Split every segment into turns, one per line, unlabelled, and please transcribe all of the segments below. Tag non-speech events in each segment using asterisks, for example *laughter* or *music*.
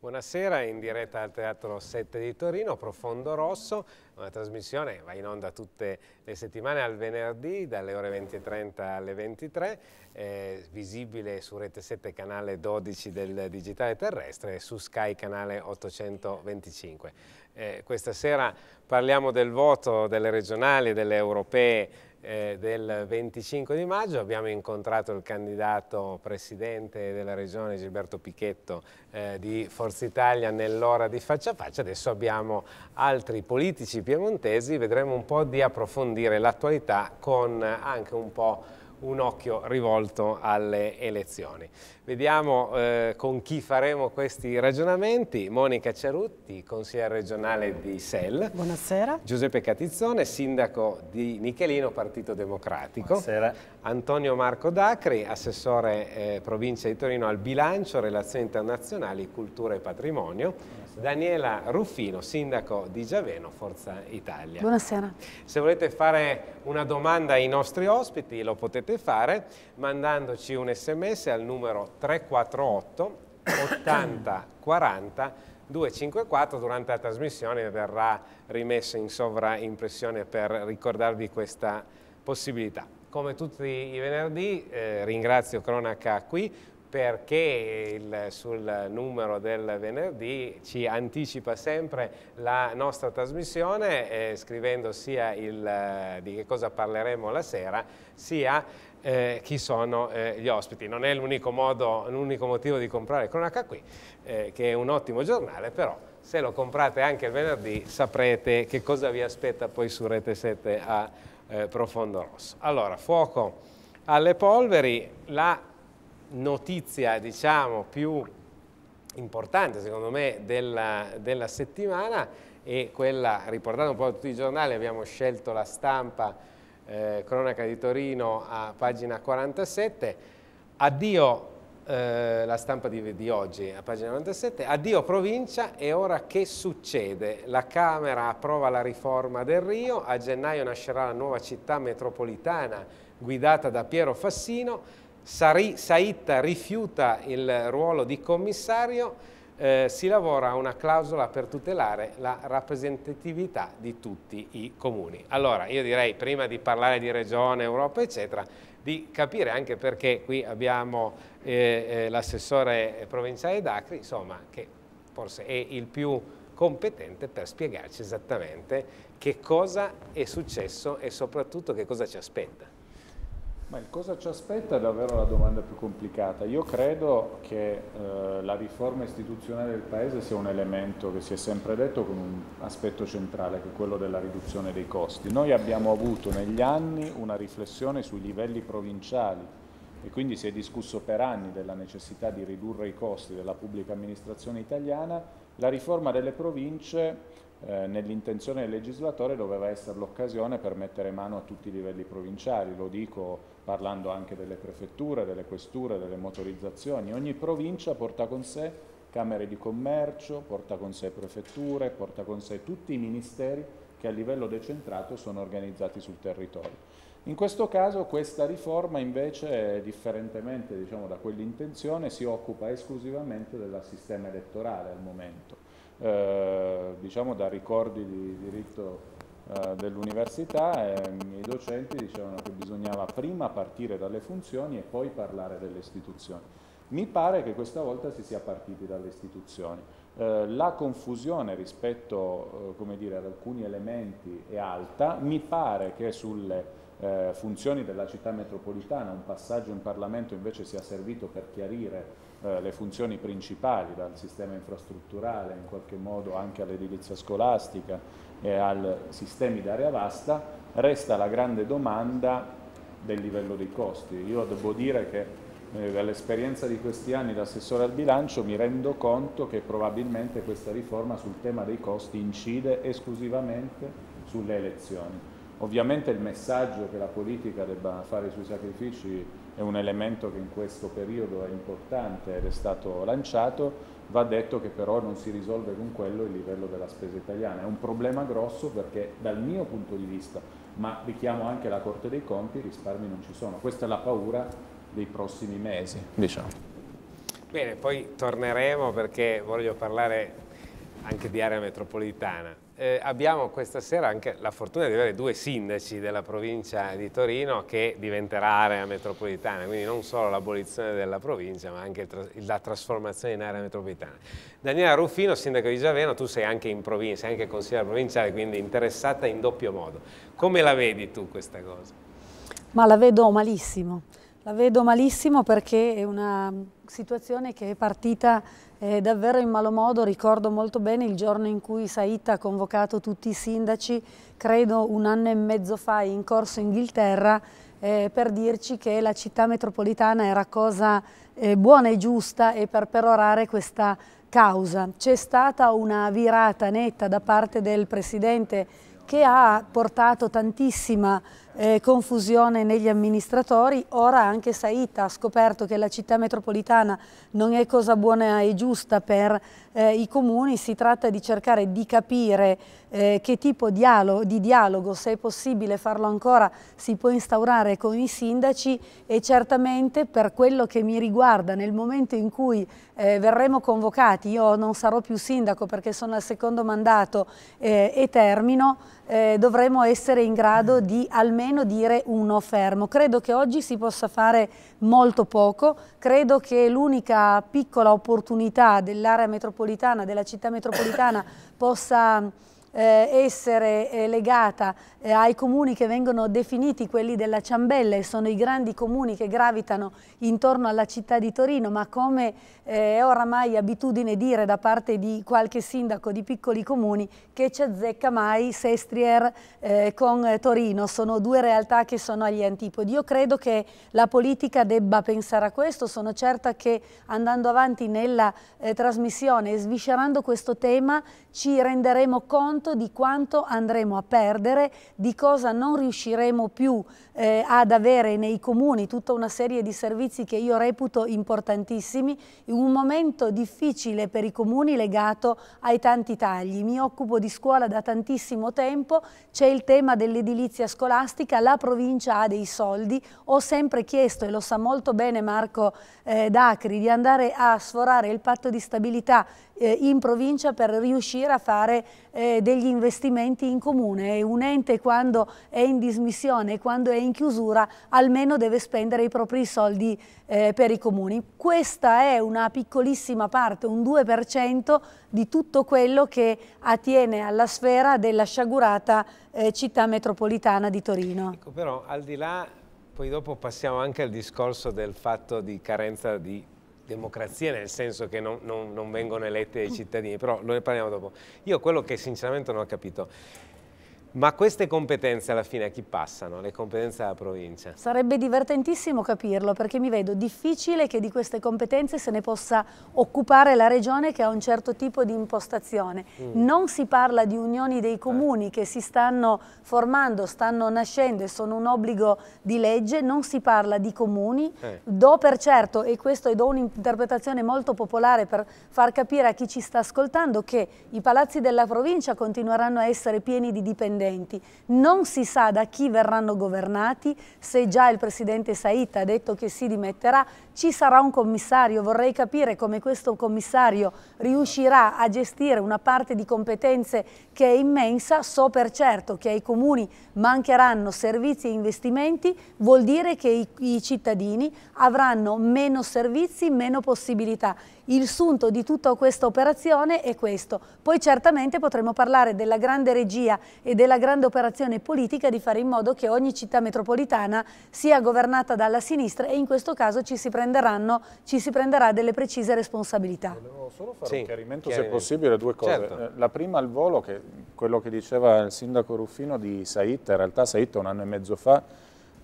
Buonasera, in diretta al Teatro 7 di Torino, Profondo Rosso, una trasmissione che va in onda tutte le settimane al venerdì dalle ore 20.30 alle 23, eh, visibile su Rete 7 canale 12 del digitale terrestre e su Sky canale 825. Eh, questa sera parliamo del voto delle regionali e delle europee eh, del 25 di maggio abbiamo incontrato il candidato presidente della regione Gilberto Pichetto eh, di Forza Italia nell'ora di faccia a faccia, adesso abbiamo altri politici piemontesi, vedremo un po' di approfondire l'attualità con anche un po' un occhio rivolto alle elezioni. Vediamo eh, con chi faremo questi ragionamenti. Monica Cerutti, consigliere regionale di SEL. Buonasera. Giuseppe Catizzone, sindaco di Nichelino, Partito Democratico. Buonasera. Antonio Marco Dacri, assessore eh, provincia di Torino al bilancio, relazioni internazionali, cultura e patrimonio. Daniela Ruffino, sindaco di Giaveno, Forza Italia. Buonasera. Se volete fare una domanda ai nostri ospiti lo potete fare mandandoci un sms al numero 348 80 40 254 durante la trasmissione verrà rimessa in sovraimpressione per ricordarvi questa possibilità. Come tutti i venerdì eh, ringrazio Cronaca qui, perché il, sul numero del venerdì ci anticipa sempre la nostra trasmissione eh, scrivendo sia il, eh, di che cosa parleremo la sera sia eh, chi sono eh, gli ospiti. Non è l'unico modo, l'unico motivo di comprare Cronaca Qui, eh, che è un ottimo giornale, però se lo comprate anche il venerdì saprete che cosa vi aspetta poi su Rete 7 a eh, Profondo Rosso. Allora, fuoco alle polveri, la notizia diciamo più importante secondo me della, della settimana e quella, riportando un po' tutti i giornali, abbiamo scelto la stampa eh, cronaca di Torino a pagina 47, addio eh, la stampa di, di, oggi a pagina 97, addio provincia e ora che succede? La Camera approva la riforma del Rio, a gennaio nascerà la nuova città metropolitana guidata da Piero Fassino, Sari, rifiuta il ruolo di commissario, eh, si lavora a una clausola per tutelare la rappresentatività di tutti i comuni. Allora io direi prima di parlare di regione, Europa eccetera, di capire anche perché qui abbiamo eh, eh l'assessore provinciale d'Acri, insomma che forse è il più competente per spiegarci esattamente che cosa è successo e soprattutto che cosa ci aspetta.
Ma il cosa ci aspetta è davvero la domanda più complicata. Io credo che eh, la riforma istituzionale del Paese sia un elemento che si è sempre detto con un aspetto centrale, che è quello della riduzione dei costi. Noi abbiamo avuto negli anni una riflessione sui livelli provinciali e quindi si è discusso per anni della necessità di ridurre i costi della pubblica amministrazione italiana. La riforma delle province eh, nell'intenzione del legislatore doveva essere l'occasione per mettere mano a tutti i livelli provinciali, lo dico parlando anche delle prefetture, delle questure, delle motorizzazioni, ogni provincia porta con sé camere di commercio, porta con sé prefetture, porta con sé tutti i ministeri che a livello decentrato sono organizzati sul territorio. In questo caso questa riforma invece, differentemente diciamo, da quell'intenzione, si occupa esclusivamente del sistema elettorale al momento eh, diciamo da ricordi di diritto eh, dell'università, eh, i miei docenti dicevano che bisognava prima partire dalle funzioni e poi parlare delle istituzioni. Mi pare che questa volta si sia partiti dalle istituzioni. Eh, la confusione rispetto eh, dire, ad alcuni elementi è alta, mi pare che sulle funzioni della città metropolitana un passaggio in Parlamento invece sia servito per chiarire eh, le funzioni principali, dal sistema infrastrutturale in qualche modo anche all'edilizia scolastica e ai sistemi d'area vasta, resta la grande domanda del livello dei costi. Io devo dire che dall'esperienza eh, di questi anni da assessore al bilancio mi rendo conto che probabilmente questa riforma sul tema dei costi incide esclusivamente sulle elezioni. Ovviamente il messaggio che la politica debba fare sui sacrifici è un elemento che in questo periodo è importante ed è stato lanciato, va detto che però non si risolve con quello il livello della spesa italiana. È un problema grosso perché dal mio punto di vista, ma richiamo anche la Corte dei Conti, i risparmi non ci sono. Questa è la paura dei prossimi mesi, diciamo.
Bene, poi torneremo perché voglio parlare anche di area metropolitana eh, abbiamo questa sera anche la fortuna di avere due sindaci della provincia di Torino che diventerà area metropolitana, quindi non solo l'abolizione della provincia ma anche tra la trasformazione in area metropolitana. Daniela Ruffino, sindaco di Giaveno, tu sei anche in provincia, sei anche consigliere provinciale, quindi interessata in doppio modo. Come la vedi tu questa cosa?
Ma la vedo malissimo, la vedo malissimo perché è una situazione che è partita eh, davvero in malo modo ricordo molto bene il giorno in cui Said ha convocato tutti i sindaci, credo un anno e mezzo fa in corso Inghilterra, eh, per dirci che la città metropolitana era cosa eh, buona e giusta e per perorare questa causa. C'è stata una virata netta da parte del Presidente che ha portato tantissima eh, confusione negli amministratori, ora anche Saita ha scoperto che la città metropolitana non è cosa buona e giusta per eh, i comuni, si tratta di cercare di capire eh, che tipo dialogo, di dialogo, se è possibile farlo ancora, si può instaurare con i sindaci e certamente per quello che mi riguarda nel momento in cui eh, verremo convocati, io non sarò più sindaco perché sono al secondo mandato eh, e termino, eh, dovremo essere in grado di almeno dire uno fermo. Credo che oggi si possa fare molto poco, credo che l'unica piccola opportunità dell'area metropolitana metropolitana, della città metropolitana possa eh, essere eh, legata eh, ai comuni che vengono definiti quelli della ciambella e sono i grandi comuni che gravitano intorno alla città di Torino, ma come è oramai abitudine dire da parte di qualche sindaco di piccoli comuni che ci azzecca mai Sestrier con Torino, sono due realtà che sono agli antipodi. Io credo che la politica debba pensare a questo, sono certa che andando avanti nella trasmissione e sviscerando questo tema ci renderemo conto tanto di quanto andremo a perdere, di cosa non riusciremo più eh, ad avere nei comuni tutta una serie di servizi che io reputo importantissimi, in un momento difficile per i comuni legato ai tanti tagli. Mi occupo di scuola da tantissimo tempo, c'è il tema dell'edilizia scolastica, la provincia ha dei soldi, ho sempre chiesto e lo sa molto bene Marco eh, Dacri di andare a sforare il patto di stabilità eh, in provincia per riuscire a fare eh, degli investimenti in comune e un ente quando è in dismissione, quando è in chiusura, almeno deve spendere i propri soldi eh, per i comuni. Questa è una piccolissima parte, un 2% di tutto quello che attiene alla sfera della sciagurata eh, città metropolitana di Torino. Ecco,
però al di là poi dopo passiamo anche al discorso del fatto di carenza di democrazia nel senso che non, non, non vengono elette i cittadini, però lo ne parliamo dopo. Io quello che sinceramente non ho capito ma queste competenze alla fine a chi passano? Le competenze alla provincia?
Sarebbe divertentissimo capirlo perché mi vedo difficile che di queste competenze se ne possa occupare la regione che ha un certo tipo di impostazione. Mm. Non si parla di unioni dei eh. comuni eh. che si stanno formando, stanno nascendo e sono un obbligo di legge, non si parla di comuni. Eh. Do per certo, e questo do un'interpretazione molto popolare per far capire a chi ci sta ascoltando, che i palazzi della provincia continueranno a essere pieni di dipendenti indipendenti. Non si sa da chi verranno governati, se già il presidente Said ha detto che si dimetterà, ci sarà un commissario, vorrei capire come questo commissario riuscirà a gestire una parte di competenze che è immensa, so per certo che ai comuni mancheranno servizi e investimenti, vuol dire che i, i cittadini avranno meno servizi, meno possibilità il sunto di tutta questa operazione è questo. Poi certamente potremo parlare della grande regia e della grande operazione politica di fare in modo che ogni città metropolitana sia governata dalla sinistra e in questo caso ci si, ci si prenderà delle precise responsabilità. Volevo solo fare sì,
un chiarimento, chiarimento, se possibile, due cose. Certo. Eh, la prima al volo, che quello che diceva il sindaco Ruffino di Sait, in realtà Sait un anno e mezzo fa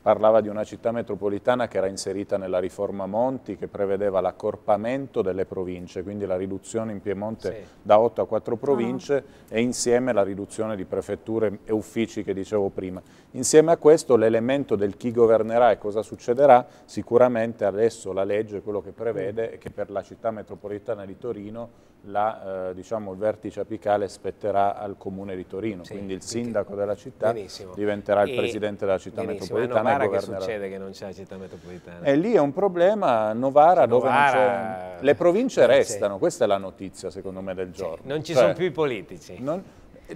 parlava di una città metropolitana che era inserita nella riforma Monti che prevedeva l'accorpamento delle province, quindi la riduzione in Piemonte sì. da 8 a 4 ah. province uh e insieme la riduzione di prefetture e uffici che dicevo prima. Insieme a questo l'elemento del chi governerà e cosa succederà, sicuramente adesso la legge quello che prevede mm. è che per la città metropolitana di Torino la, eh, diciamo, il vertice apicale spetterà al comune di Torino, sì, quindi il sindaco della città benissimo. diventerà il e presidente della città benissimo. Eh, metropolitana Novara che succede
che non c'è la città metropolitana? E
lì è un problema, Novara, Novara cioè, dove non Le province restano, questa è la notizia secondo me del giorno. non ci cioè, sono più
i politici. Non...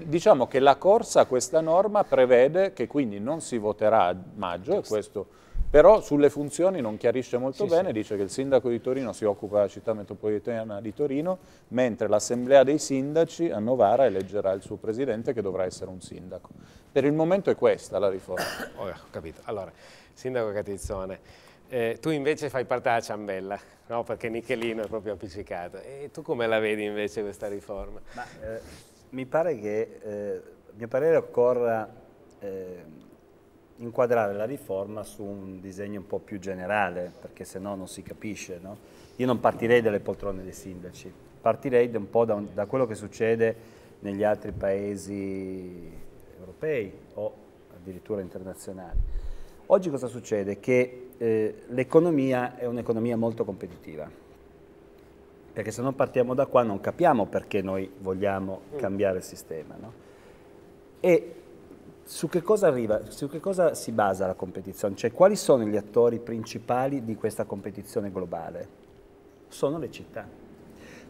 Diciamo che la corsa a questa norma prevede che quindi non si voterà a maggio, Giusto. e questo però sulle funzioni non chiarisce molto sì, bene, sì. dice che il sindaco di Torino si occupa della città metropolitana di Torino, mentre l'assemblea dei sindaci a Novara eleggerà il suo presidente che dovrà essere un sindaco. Per il
momento è questa la riforma. Oh, *coughs* ho capito. Allora, sindaco Catizzone, eh, tu invece fai parte della ciambella, no? perché Nichelino è proprio appiccicato. E tu come la vedi invece questa riforma? Ma,
eh, mi pare che, eh, mio parere, occorra eh, inquadrare la riforma su un disegno un po' più generale, perché se no non si capisce. No? Io non partirei dalle poltrone dei sindaci, partirei un po' da, un, da quello che succede negli altri paesi europei o addirittura internazionali. Oggi cosa succede? Che eh, l'economia è un'economia molto competitiva, perché se non partiamo da qua non capiamo perché noi vogliamo mm. cambiare il sistema. No? E su che, arriva, su che cosa si basa la competizione? Cioè quali sono gli attori principali di questa competizione globale? Sono le città.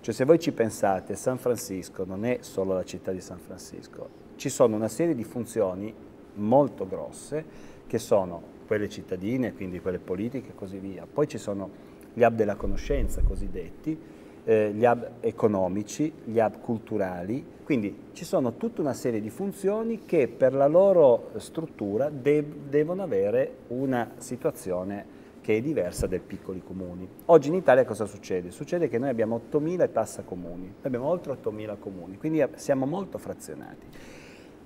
Cioè se voi ci pensate, San Francisco non è solo la città di San Francisco, ci sono una serie di funzioni molto grosse che sono quelle cittadine, quindi quelle politiche e così via. Poi ci sono gli hub della conoscenza cosiddetti, eh, gli hub economici, gli hub culturali, quindi ci sono tutta una serie di funzioni che per la loro struttura de devono avere una situazione che è diversa dai piccoli comuni. Oggi in Italia cosa succede? Succede che noi abbiamo 8.000 e passa comuni, abbiamo oltre 8.000 comuni, quindi siamo molto frazionati.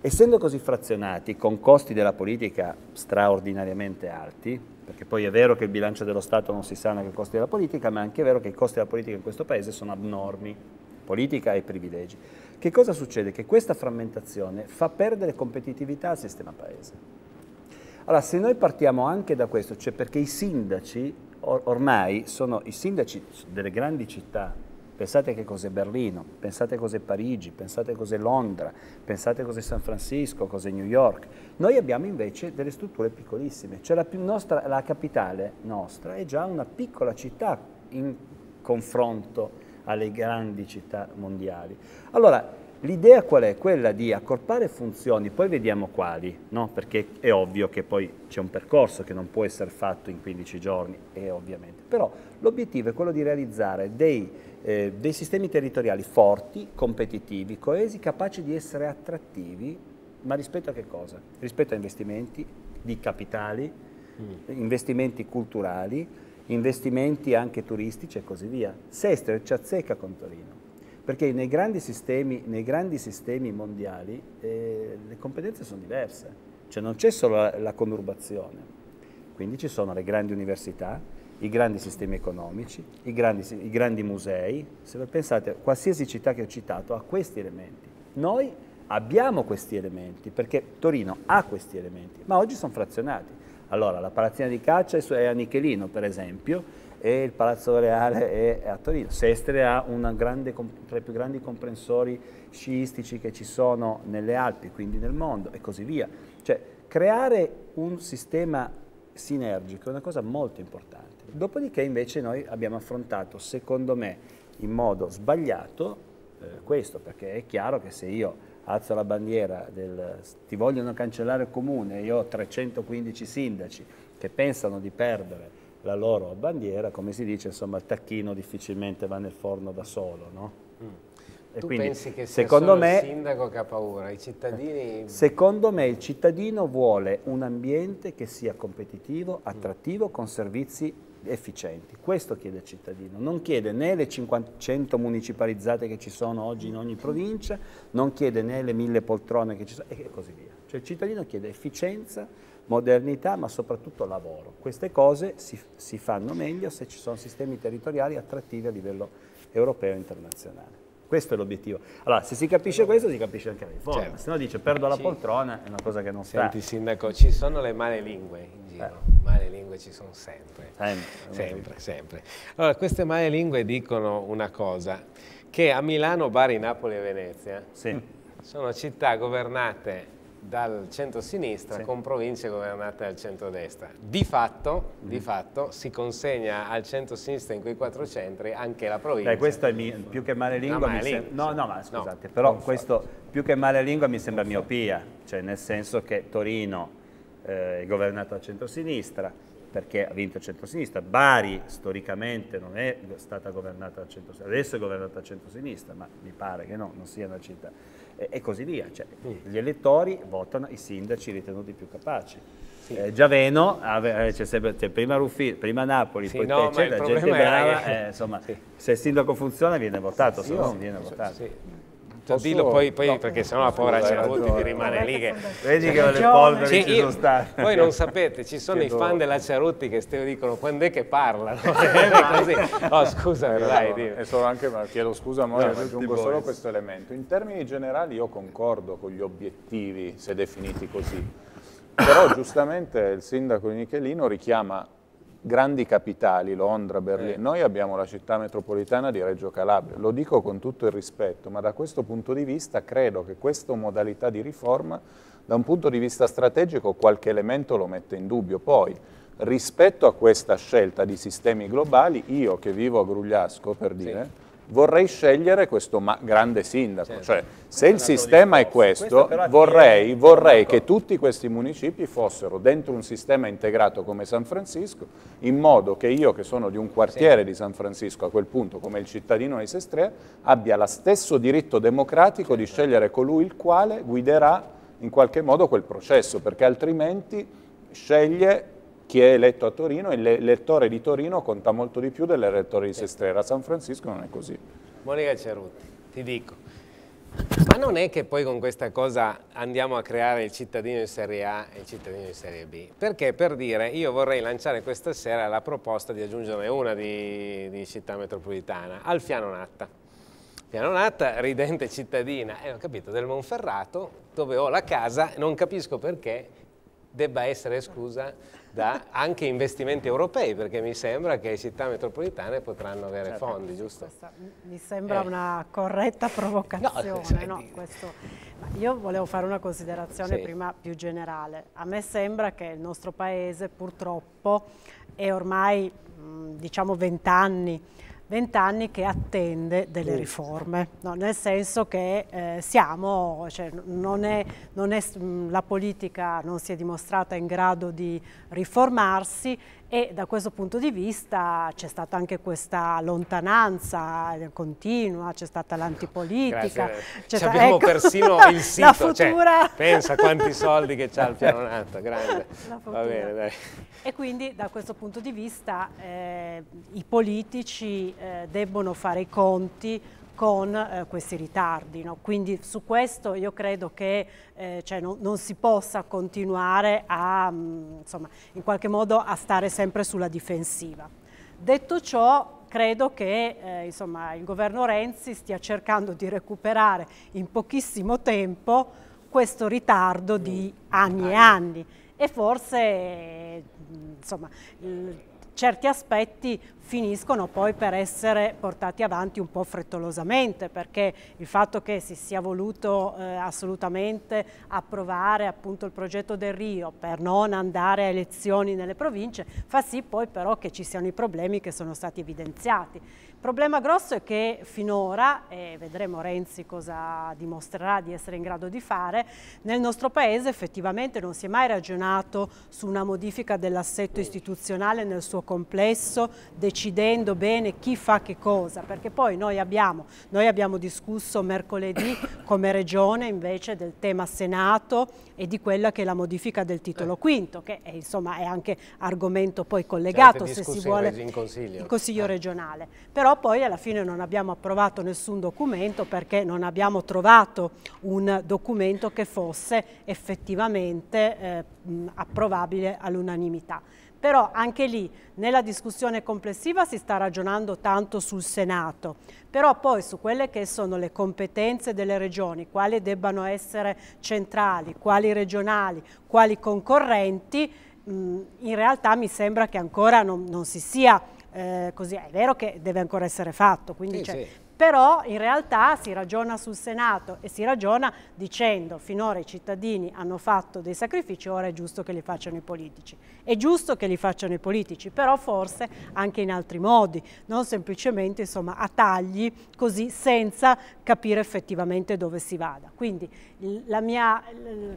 Essendo così frazionati, con costi della politica straordinariamente alti, perché poi è vero che il bilancio dello Stato non si sana che i costi della politica, ma è anche vero che i costi della politica in questo Paese sono abnormi, politica e privilegi. Che cosa succede? Che questa frammentazione fa perdere competitività al sistema Paese. Allora, se noi partiamo anche da questo, cioè perché i sindaci or ormai sono i sindaci delle grandi città Pensate che cos'è Berlino, pensate cos'è Parigi, pensate cos'è Londra, pensate cos'è San Francisco, cos'è New York. Noi abbiamo invece delle strutture piccolissime, cioè la, nostra, la capitale nostra è già una piccola città in confronto alle grandi città mondiali. Allora, L'idea qual è? Quella di accorpare funzioni, poi vediamo quali, no? perché è ovvio che poi c'è un percorso che non può essere fatto in 15 giorni, e ovviamente. Però l'obiettivo è quello di realizzare dei eh, dei sistemi territoriali forti, competitivi, coesi, capaci di essere attrattivi, ma rispetto a che cosa? Rispetto a investimenti di capitali,
mm.
investimenti culturali, investimenti anche turistici e così via. Sestero ci azzecca con Torino, perché nei grandi sistemi, nei grandi sistemi mondiali eh, le competenze sono diverse, cioè non c'è solo la, la conurbazione, quindi ci sono le grandi università, i grandi sistemi economici, i grandi, i grandi musei. Se pensate, qualsiasi città che ho citato ha questi elementi. Noi abbiamo questi elementi perché Torino ha questi elementi, ma oggi sono frazionati. Allora, la palazzina di caccia è a Nichelino, per esempio, e il Palazzo Reale è a Torino. Sestre ha grande, tra i più grandi comprensori sciistici che ci sono nelle Alpi, quindi nel mondo, e così via. Cioè, creare un sistema sinergico è una cosa molto importante. Dopodiché invece noi abbiamo affrontato, secondo me, in modo sbagliato eh, questo, perché è chiaro che se io alzo la bandiera del ti vogliono cancellare il comune, io ho 315 sindaci che pensano di perdere la loro bandiera, come si dice, insomma, il tacchino difficilmente va nel forno da solo, no?
Mm. E tu quindi, pensi che sia solo me, il sindaco che ha paura, i cittadini... Eh,
secondo me il cittadino vuole un ambiente che sia competitivo, attrattivo, con servizi efficienti. Questo chiede il cittadino, non chiede né le 500 municipalizzate che ci sono oggi in ogni provincia, non chiede né le mille poltrone che ci sono e così via. Cioè il cittadino chiede efficienza, modernità ma soprattutto lavoro. Queste cose si, si fanno meglio se ci sono sistemi territoriali attrattivi a livello europeo e internazionale. Questo è l'obiettivo. Allora, se si capisce questo, si capisce anche la riforma. Certo. Se no dice perdo la poltrona, è una cosa che non si fa. Senti, sta.
Sindaco, ci sono le male lingue in giro. Eh. Male lingue lingue ci sono sempre. Eh, sempre, sempre. Allora, queste male lingue dicono una cosa, che a Milano, Bari, Napoli e Venezia sì. sono città governate dal centro-sinistra sì. con province governate dal centro-destra. Di, fatto, mm. di fatto si consegna al centro-sinistra in quei quattro centri anche la provincia. Beh,
questo è mio, più che male lingua. No, sem-
no, no, ma scusate, no,
però questo più che male lingua mi sembra miopia, cioè nel senso che Torino eh, è governato dal centro-sinistra, perché ha vinto il centrosinistra. Bari storicamente non è stata governata dal centrosinistra, adesso è governata dal centrosinistra, ma mi pare che no, non sia una città. E, e così via. Cioè, mm. gli elettori votano i sindaci ritenuti più capaci. Sì. Eh, Giaveno, eh, c'è sempre, c'è prima, Ruffi, prima Napoli, sì, poi no, eccetera, gente brava, eh, insomma, *laughs* sì. se il sindaco funziona viene votato, se no non viene
votato. Cioè, Posso... Dillo poi, poi no. perché sennò la povera Ceravoti cioè, ti rimane lì. Che... Vedi cioè, che le polvere cioè, ci sono state. Voi non sapete, ci sono che i fan della Cerutti che dicono quando è che parlano. *laughs* oh, scusa, eh, dai. No, e solo anche, ma chiedo scusa, ma no, aggiungo solo
questo elemento. In termini generali io concordo con gli obiettivi, se definiti così. Però giustamente il sindaco di Michelino richiama grandi capitali, Londra, Berlino, eh. noi abbiamo la città metropolitana di Reggio Calabria, lo dico con tutto il rispetto, ma da questo punto di vista credo che questa modalità di riforma, da un punto di vista strategico, qualche elemento lo mette in dubbio. Poi, rispetto a questa scelta di sistemi globali, io che vivo a Grugliasco, per dire, sì vorrei scegliere questo grande sindaco. Certo. Cioè, se il sistema è questo, vorrei, vorrei che tutti questi municipi fossero dentro un sistema integrato come San Francisco, in modo che io, che sono di un quartiere sì. di San Francisco a quel punto, come il cittadino di Sestrea, abbia lo stesso diritto democratico certo. di scegliere colui il quale guiderà in qualche modo quel processo, perché altrimenti sceglie chi è eletto a Torino, e l'elettore di Torino conta molto di più dell'elettore di Sestrera. A San Francisco non è così.
Monica Cerutti, ti dico, ma non è che poi con questa cosa andiamo a creare il cittadino in Serie A e il cittadino in Serie B? Perché per dire, io vorrei lanciare questa sera la proposta di aggiungerne una di, di città metropolitana, Alfiano Natta. Alfiano Natta, ridente cittadina, eh, ho capito, del Monferrato, dove ho la casa, non capisco perché debba essere esclusa da anche investimenti europei, perché mi sembra che le città metropolitane potranno avere certo, fondi, giusto?
mi sembra eh. una corretta provocazione. No, *laughs* no, questo, io volevo fare una considerazione sì. prima più generale. A me sembra che il nostro paese purtroppo è ormai mh, mm, diciamo vent'anni vent'anni che attende delle mm. riforme, no? nel senso che eh, siamo, cioè, non è, non è, mm, la politica non si è dimostrata in grado di riformarsi e da questo punto di vista c'è stata anche questa lontananza continua, c'è stata l'antipolitica. Ci sta, abbiamo ecco. persino *laughs* il sito, cioè, futura... cioè, pensa
quanti soldi che c'ha il piano nato, grande. Bene,
e quindi da questo punto di vista eh, i politici eh, debbono fare i conti con eh, questi ritardi. No? Quindi su questo io credo che eh, cioè non, non, si possa continuare a, mh, mm, insomma, in qualche modo a stare sempre sulla difensiva. Detto ciò, credo che eh, insomma, il governo Renzi stia cercando di recuperare in pochissimo tempo questo ritardo di mm. anni e anni e forse mm, insomma, il, certi aspetti finiscono poi per essere portati avanti un po' frettolosamente perché il fatto che si sia voluto eh, assolutamente approvare appunto il progetto del Rio per non andare a elezioni nelle province fa sì poi però che ci siano i problemi che sono stati evidenziati. Il problema grosso è che finora, e vedremo Renzi cosa dimostrerà di essere in grado di fare, nel nostro Paese effettivamente non si è mai ragionato su una modifica dell'assetto istituzionale nel suo complesso, decidendo bene chi fa che cosa, perché poi noi abbiamo, noi abbiamo discusso mercoledì *coughs* come Regione invece del tema Senato e di quella che è la modifica del titolo eh. quinto, che è, insomma è anche argomento poi collegato se si vuole in Consiglio, in consiglio eh. regionale. Però poi alla fine non abbiamo approvato nessun documento perché non abbiamo trovato un documento che fosse effettivamente eh, approvabile all'unanimità. Però anche lì nella discussione complessiva si sta ragionando tanto sul Senato, però poi su quelle che sono le competenze delle regioni, quali debbano essere centrali, quali regionali, quali concorrenti, mh, in realtà mi sembra che ancora non, non si sia eh, così è vero che deve ancora essere fatto, quindi sì, c'è, sì però in realtà si ragiona sul Senato e si ragiona dicendo finora i cittadini hanno fatto dei sacrifici, ora è giusto che li facciano i politici. È giusto che li facciano i politici, però forse anche in altri modi, non semplicemente insomma, a tagli così senza capire effettivamente dove si vada. Quindi la mia,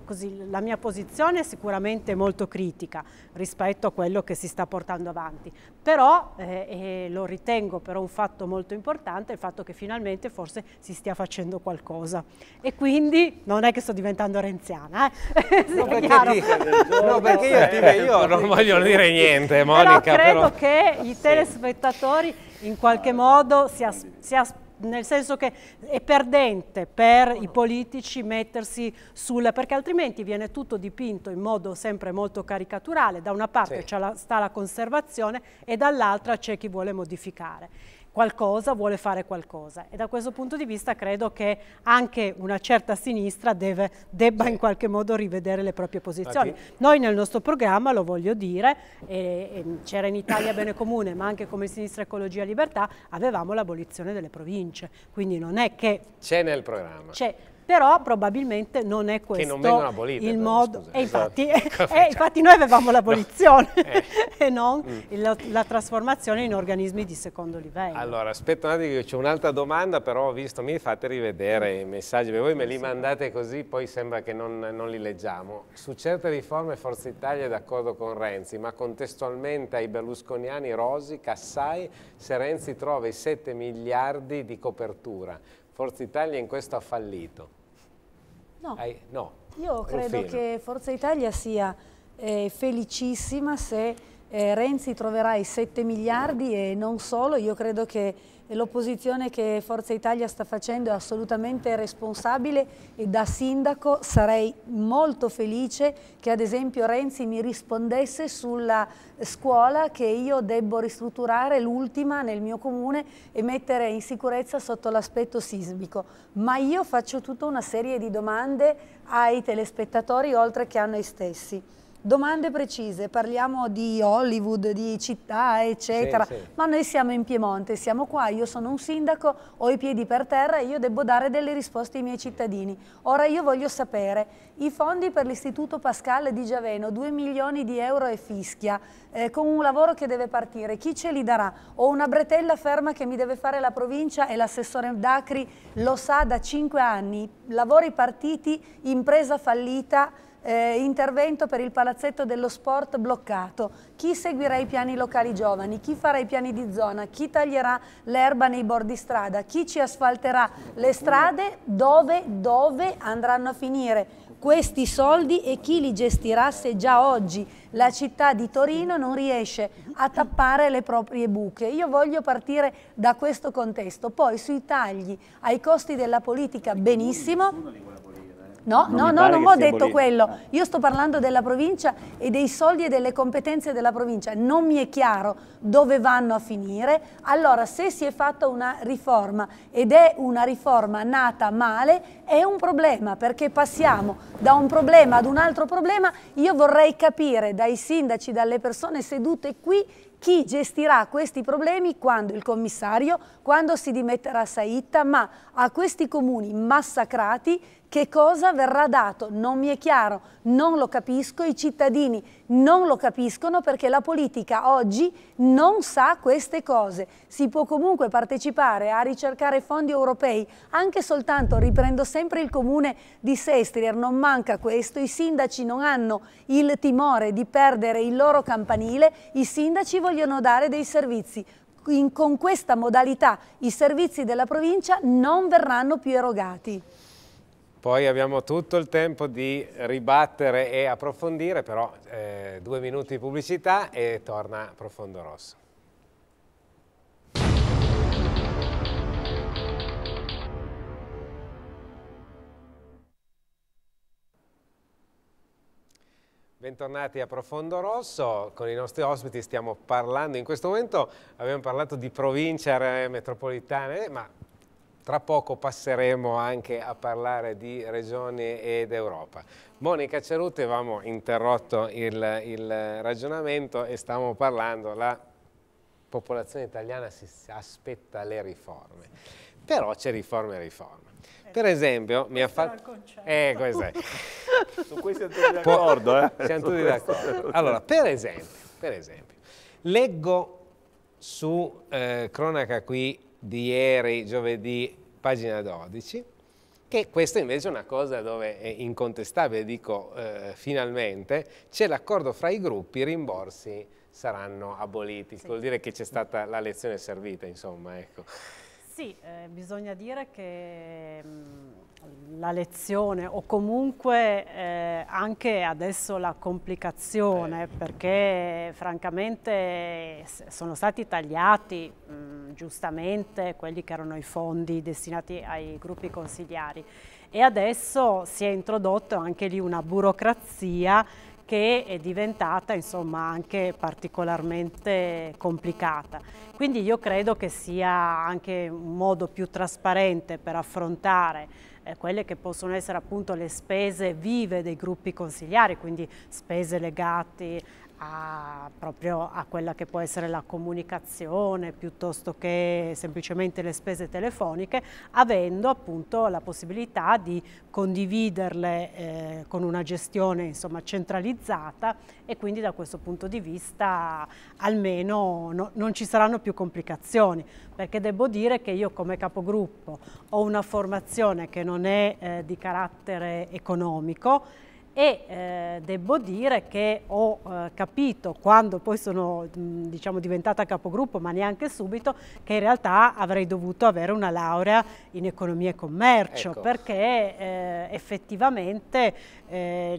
così, la mia, posizione è sicuramente molto critica rispetto a quello che si sta portando avanti, però eh, lo ritengo però un fatto molto importante il fatto che finalmente forse si stia facendo qualcosa e quindi non è che sto diventando renziana. Eh? *laughs* sì, no, perché
ti, no, perché io, eh, io non voglio dire
niente Monica. Però credo però...
che i telespettatori in qualche modo si aspettano nel senso che è perdente per i politici mettersi sul... perché altrimenti viene tutto dipinto in modo sempre molto caricaturale, da una parte sì. la, sta la conservazione e dall'altra c'è chi vuole modificare qualcosa, vuole fare qualcosa. E da questo punto di vista credo che anche una certa sinistra deve, debba sì. in qualche modo rivedere le proprie posizioni. Infatti. Ah, Noi nel nostro programma, lo voglio dire, c'era in Italia Bene Comune, ma anche come Sinistra Ecologia Libertà, avevamo l'abolizione delle province. Quindi non è che... C'è
nel programma.
C'è però probabilmente non è questo che non vengono abolite, il modo. Scusa, e, eh, esatto. infatti, *laughs* esatto. Eh, e eh, infatti, noi avevamo l'abolizione no. eh. *laughs* e non mm. il, la trasformazione in organismi di secondo livello. Allora,
aspetta un attimo che c'è un'altra domanda, però ho visto, mi fate rivedere i messaggi, voi me li mandate così, poi sembra che non, non li leggiamo. Su certe riforme Forza Italia è d'accordo con Renzi, ma contestualmente ai berlusconiani Rosi, Cassai, se Renzi trova i 7 miliardi di copertura. Forza Italia in questo ha fallito. No. Hai, no.
Io credo che Forza Italia sia eh, felicissima se eh, Renzi troverà i 7 miliardi e non solo, io credo che L'opposizione che Forza Italia sta facendo è assolutamente responsabile e da sindaco sarei molto felice che ad esempio Renzi mi rispondesse sulla scuola che io debbo ristrutturare, l'ultima nel mio comune e mettere in sicurezza sotto l'aspetto sismico. Ma io faccio tutta una serie di domande ai telespettatori oltre che a noi stessi domande precise, parliamo di Hollywood, di città, eccetera, sì, sì. ma noi siamo in Piemonte, siamo qua, io sono un sindaco, ho i piedi per terra e io devo dare delle risposte ai miei cittadini. Ora io voglio sapere, i fondi per l'Istituto Pascal di Giaveno, 2 milioni di euro e fischia, eh, con un lavoro che deve partire, chi ce li darà? Ho una bretella ferma che mi deve fare la provincia e l'assessore Dacri lo sa da 5 anni, lavori partiti, impresa fallita, eh, intervento per il palazzetto dello sport bloccato, chi seguirà i piani locali giovani, chi farà i piani di zona, chi taglierà l'erba nei bordi strada, chi ci asfalterà le strade, dove, dove andranno a finire questi soldi e chi li gestirà se già oggi la città di Torino non riesce a tappare le proprie buche. Io voglio partire da questo contesto, poi sui tagli ai costi della politica benissimo No, non no, no, non ho detto bolino. quello. Ah. Io sto parlando della provincia e dei soldi e delle competenze della provincia. Non mi è chiaro dove vanno a finire. Allora, se si è fatta una riforma ed è una riforma nata male, è un problema perché passiamo da un problema ad un altro problema. Io vorrei capire dai sindaci, dalle persone sedute qui, chi gestirà questi problemi quando il commissario, quando si dimetterà Saitta, ma a questi comuni massacrati che cosa verrà dato? Non mi è chiaro, non lo capisco, i cittadini non lo capiscono perché la politica oggi non sa queste cose. Si può comunque partecipare a ricercare fondi europei, anche soltanto, riprendo sempre il comune di Sestrier, non manca questo, i sindaci non hanno il timore di perdere il loro campanile, i sindaci vogliono dare dei servizi. In, con questa modalità i servizi della provincia non verranno più erogati.
Poi abbiamo tutto il tempo di ribattere e approfondire, però eh, due minuti di pubblicità e torna Profondo Rosso. Bentornati a Profondo Rosso, con i nostri ospiti stiamo parlando, in questo momento abbiamo parlato di province, aree metropolitane, ma tra poco passeremo anche a parlare di regioni ed Europa. Monica Cerutti, avevamo interrotto il, il ragionamento e stavamo parlando la popolazione italiana si aspetta le riforme, però c'è riforme e riforme. Per eh, esempio, mi ha fatto... Eh, cos'è?
Su cui siamo tutti d'accordo,
eh? *laughs* Siamo tutti d'accordo. Allora, per esempio, per esempio, leggo su eh, Cronaca Qui di ieri, giovedì, pagina 12, che questa invece è una cosa dove è incontestabile, dico eh, finalmente, c'è l'accordo fra i gruppi, i rimborsi saranno aboliti, sì. vuol dire che c'è stata la lezione servita, insomma. Ecco.
Sì, eh, bisogna dire che... Mh, mm, la lezione o comunque eh, anche adesso la complicazione eh. perché francamente sono stati tagliati mh, giustamente quelli che erano i fondi destinati ai gruppi consigliari e adesso si è introdotto anche lì una burocrazia che è diventata insomma anche particolarmente complicata. Quindi io credo che sia anche un modo più trasparente per affrontare eh, quelle che possono essere appunto le spese vive dei gruppi consigliari, quindi spese legate a, proprio a quella che può essere la comunicazione piuttosto che semplicemente le spese telefoniche, avendo appunto la possibilità di condividerle eh, con una gestione insomma, centralizzata e quindi da questo punto di vista almeno no, non ci saranno più complicazioni, perché devo dire che io come capogruppo ho una formazione che non è eh, di carattere economico e eh, devo dire che ho eh, capito quando poi sono mm, diciamo, diventata capogruppo, ma neanche subito, che in realtà avrei dovuto avere una laurea in economia e commercio, ecco. perché eh, effettivamente eh,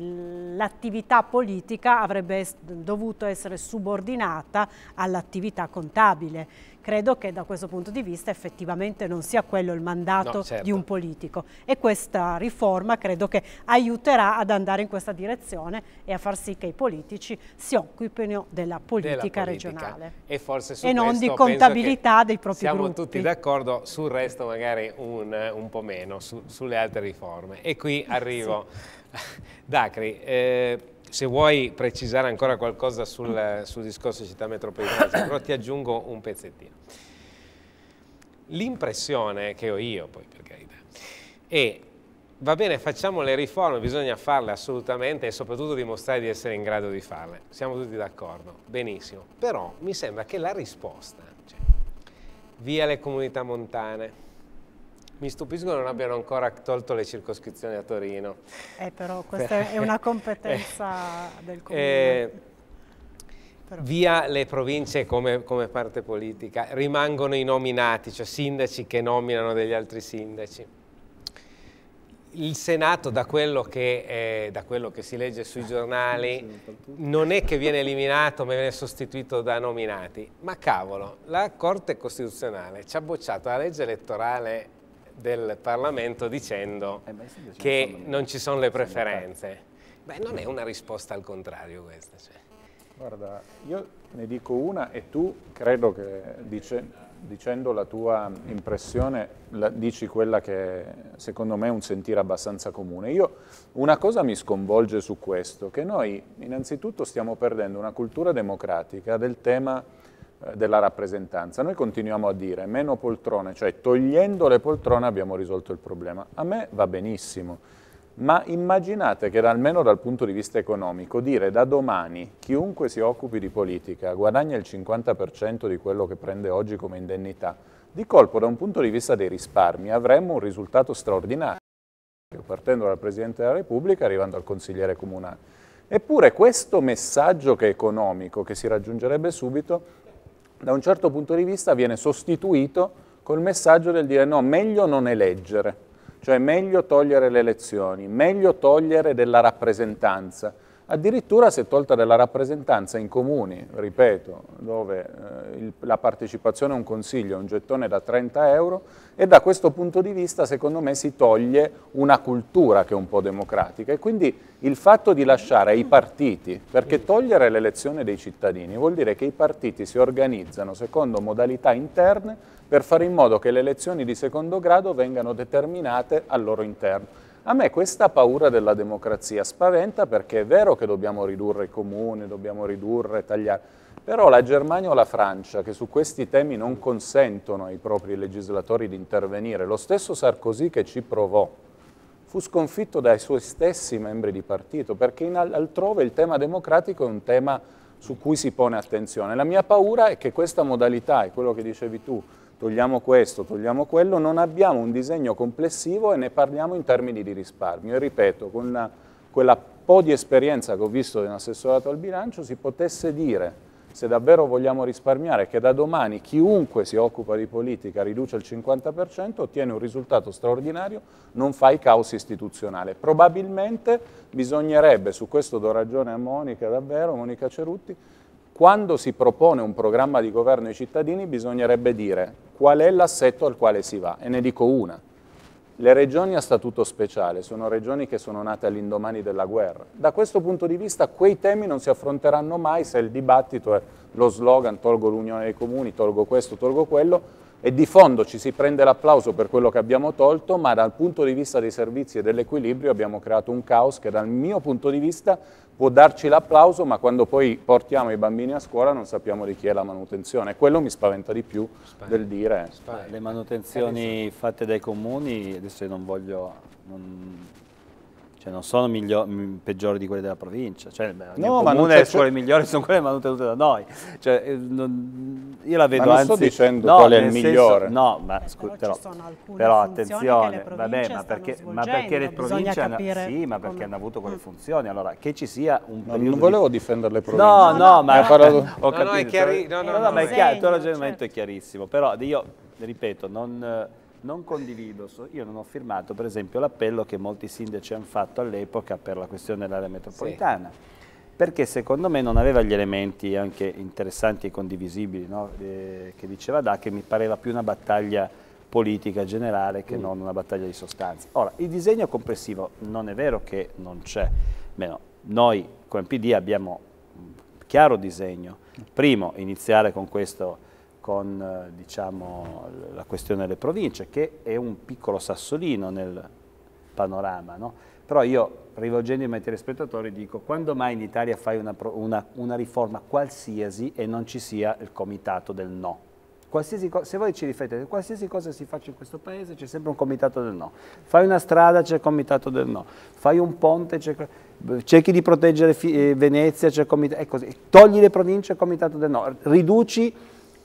l'attività politica avrebbe dovuto essere subordinata all'attività contabile credo che da questo punto di vista effettivamente non sia quello il mandato no, certo. di un politico e questa riforma credo che aiuterà ad andare in questa direzione e a far sì che i politici si occupino della politica, della politica. regionale
e, e non di contabilità
dei propri siamo gruppi. Siamo tutti
d'accordo, sul resto magari un, un po' meno, su, sulle altre riforme. E qui *laughs* arrivo, sì. Dacri, eh, se vuoi precisare ancora qualcosa sul, sul discorso città metropolitana, *coughs* però ti aggiungo un pezzettino. L'impressione che ho io, poi per carità, è va bene, facciamo le riforme, bisogna farle assolutamente e soprattutto dimostrare di essere in grado di farle. Siamo tutti d'accordo, benissimo. Però mi sembra che la risposta, cioè, via le comunità montane, mi stupisco che non abbiano ancora tolto le circoscrizioni a Torino.
Eh però questa è una *laughs* eh, competenza eh, del
comune. Eh, via le province come, come, parte politica, rimangono i nominati, cioè sindaci che nominano degli altri sindaci. Il Senato, da quello che, eh, da quello che si legge sui giornali, non è che viene eliminato, ma viene sostituito da nominati. Ma cavolo, la Corte Costituzionale ci ha bocciato la legge elettorale del Parlamento dicendo eh che non ci sono le preferenze. Beh, non è una risposta al contrario questa. Cioè. Guarda,
io ne dico una e tu credo che dice, dicendo la tua impressione la, dici quella che secondo me è un sentire abbastanza comune. Io una cosa mi sconvolge su questo, che noi innanzitutto stiamo perdendo una cultura democratica del tema eh, della rappresentanza. Noi continuiamo a dire meno poltrone, cioè togliendo le poltrone abbiamo risolto il problema. A me va benissimo, ma immaginate che almeno dal punto di vista economico dire da domani chiunque si occupi di politica guadagna il 50% di quello che prende oggi come indennità, di colpo da un punto di vista dei risparmi avremmo un risultato straordinario, partendo dal Presidente della Repubblica arrivando al consigliere comunale. Eppure questo messaggio che è economico, che si raggiungerebbe subito, da un certo punto di vista viene sostituito col messaggio del dire no, meglio non eleggere, cioè meglio togliere le elezioni, meglio togliere della rappresentanza, addirittura si è tolta della rappresentanza in comuni, ripeto, dove eh, il, la partecipazione a un consiglio è un gettone da 30 euro e da questo punto di vista secondo me si toglie una cultura che è un po' democratica e quindi il fatto di lasciare ai partiti, perché togliere l'elezione dei cittadini vuol dire che i partiti si organizzano secondo modalità interne per fare in modo che le elezioni di secondo grado vengano determinate al loro interno a me questa paura della democrazia spaventa perché è vero che dobbiamo ridurre i comuni, dobbiamo ridurre, tagliare, però la Germania o la Francia, che su questi temi non consentono ai propri legislatori di intervenire, lo stesso Sarkozy che ci provò, fu sconfitto dai suoi stessi membri di partito, perché altrove il tema democratico è un tema su cui si pone attenzione. La mia paura è che questa modalità, è quello che dicevi tu, togliamo questo, togliamo quello, non abbiamo un disegno complessivo e ne parliamo in termini di risparmio. E ripeto, con una, quella po' di esperienza che ho visto in assessorato al bilancio si potesse dire se davvero vogliamo risparmiare che da domani chiunque si occupa di politica riduce il 50%, ottiene un risultato straordinario, non fai caos istituzionale. Probabilmente bisognerebbe, su questo do ragione a Monica davvero, Monica Cerutti, quando si propone un programma di governo ai cittadini bisognerebbe dire qual è l'assetto al quale si va e ne dico una. Le regioni a statuto speciale sono regioni che sono nate all'indomani della guerra. Da questo punto di vista quei temi non si affronteranno mai se il dibattito è lo slogan tolgo l'unione dei comuni, tolgo questo, tolgo quello, e di fondo ci si prende l'applauso per quello che abbiamo tolto, ma dal punto di vista dei servizi e dell'equilibrio abbiamo creato un caos che dal mio punto di vista può darci l'applauso, ma quando poi portiamo i bambini a scuola non sappiamo di chi è la manutenzione. Quello mi spaventa di
più Spaventa. del dire... Eh. Spaventa. Le manutenzioni eh, fatte dai comuni, adesso io non voglio... Non cioè non sono miglior, peggiori di quelle della provincia. Cioè, no, ma non le scuole migliori sono quelle mantenute da noi. Cioè, eh, non, io la vedo ma non anzi... sto dicendo no, qual è il senso, migliore. No, ma eh, scusa, però, però attenzione, vabbè, ma perché, ma perché, le province hanno, sì, ma perché come... hanno avuto quelle mm. funzioni? Allora, che ci sia un no, Non volevo di... difendere le province. No, no, no ma... Parlato... *laughs* ho capito, no, no, è chiari... no, no, cioè, no, no, ma il tuo ragionamento è certo. chiarissimo, però io, ripeto, non non condivido, io non ho firmato per esempio l'appello che molti sindaci hanno fatto all'epoca per la questione dell'area metropolitana. Sì perché secondo me non aveva gli elementi anche interessanti e condivisibili no? eh, che diceva Da, che mi pareva più una battaglia politica generale che mm. non una battaglia di sostanza. Ora, il disegno complessivo non è vero che non c'è, noi come PD abbiamo un chiaro disegno, mm. primo iniziare con questo con eh, diciamo, la questione delle province, che è un piccolo sassolino nel panorama. No? Però io, rivolgendomi ai telespettatori, dico quando mai in Italia fai una, una, una riforma qualsiasi e non ci sia il comitato del no? se voi ci riflettete, qualsiasi cosa si faccia in questo paese c'è sempre un comitato del no. Fai una strada c'è il comitato del no, fai un ponte c'è cerchi di proteggere eh, Venezia c'è il comitato, ecco, togli le province c'è il comitato del no, riduci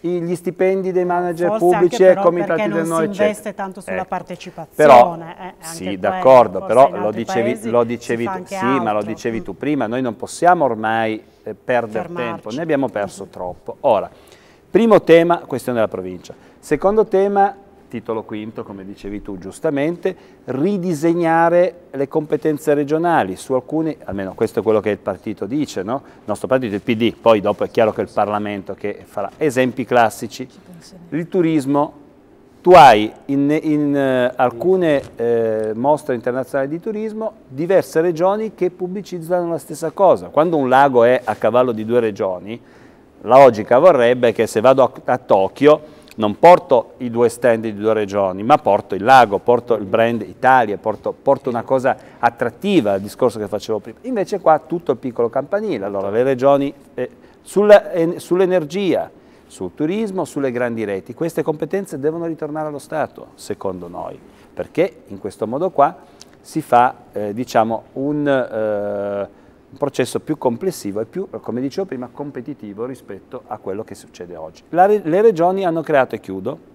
gli stipendi dei manager Forse pubblici e comitati del noi. non si investe eccetera. tanto sulla ecco.
partecipazione. Però, eh,
sì, d'accordo, però lo dicevi, lo dicevi tu, sì, ma lo dicevi tu prima, noi non possiamo ormai eh, perdere tempo, ne abbiamo perso troppo. Ora, primo tema, questione della provincia. Secondo tema, titolo quinto, come dicevi tu giustamente, ridisegnare le competenze regionali su alcuni, almeno questo è quello che il partito dice, no? il nostro partito è il PD, poi dopo è chiaro che è il Parlamento che farà esempi classici, il turismo, tu hai in, in uh, alcune uh, mostre internazionali di turismo diverse regioni che pubblicizzano la stessa cosa, quando un lago è a cavallo di due regioni, la logica vorrebbe che se vado a, a Tokyo non porto i due stand di due regioni, ma porto il lago, porto il brand Italia, porto, porto una cosa attrattiva, il discorso che facevo prima. Invece qua tutto il piccolo campanile, allora le regioni eh, sull'energia, eh, sul turismo, sulle grandi reti, queste competenze devono ritornare allo Stato, secondo noi, perché in questo modo qua si fa eh, diciamo un eh, un processo più complessivo e più, come dicevo prima, competitivo rispetto a quello che succede oggi. Re le regioni hanno creato, e chiudo,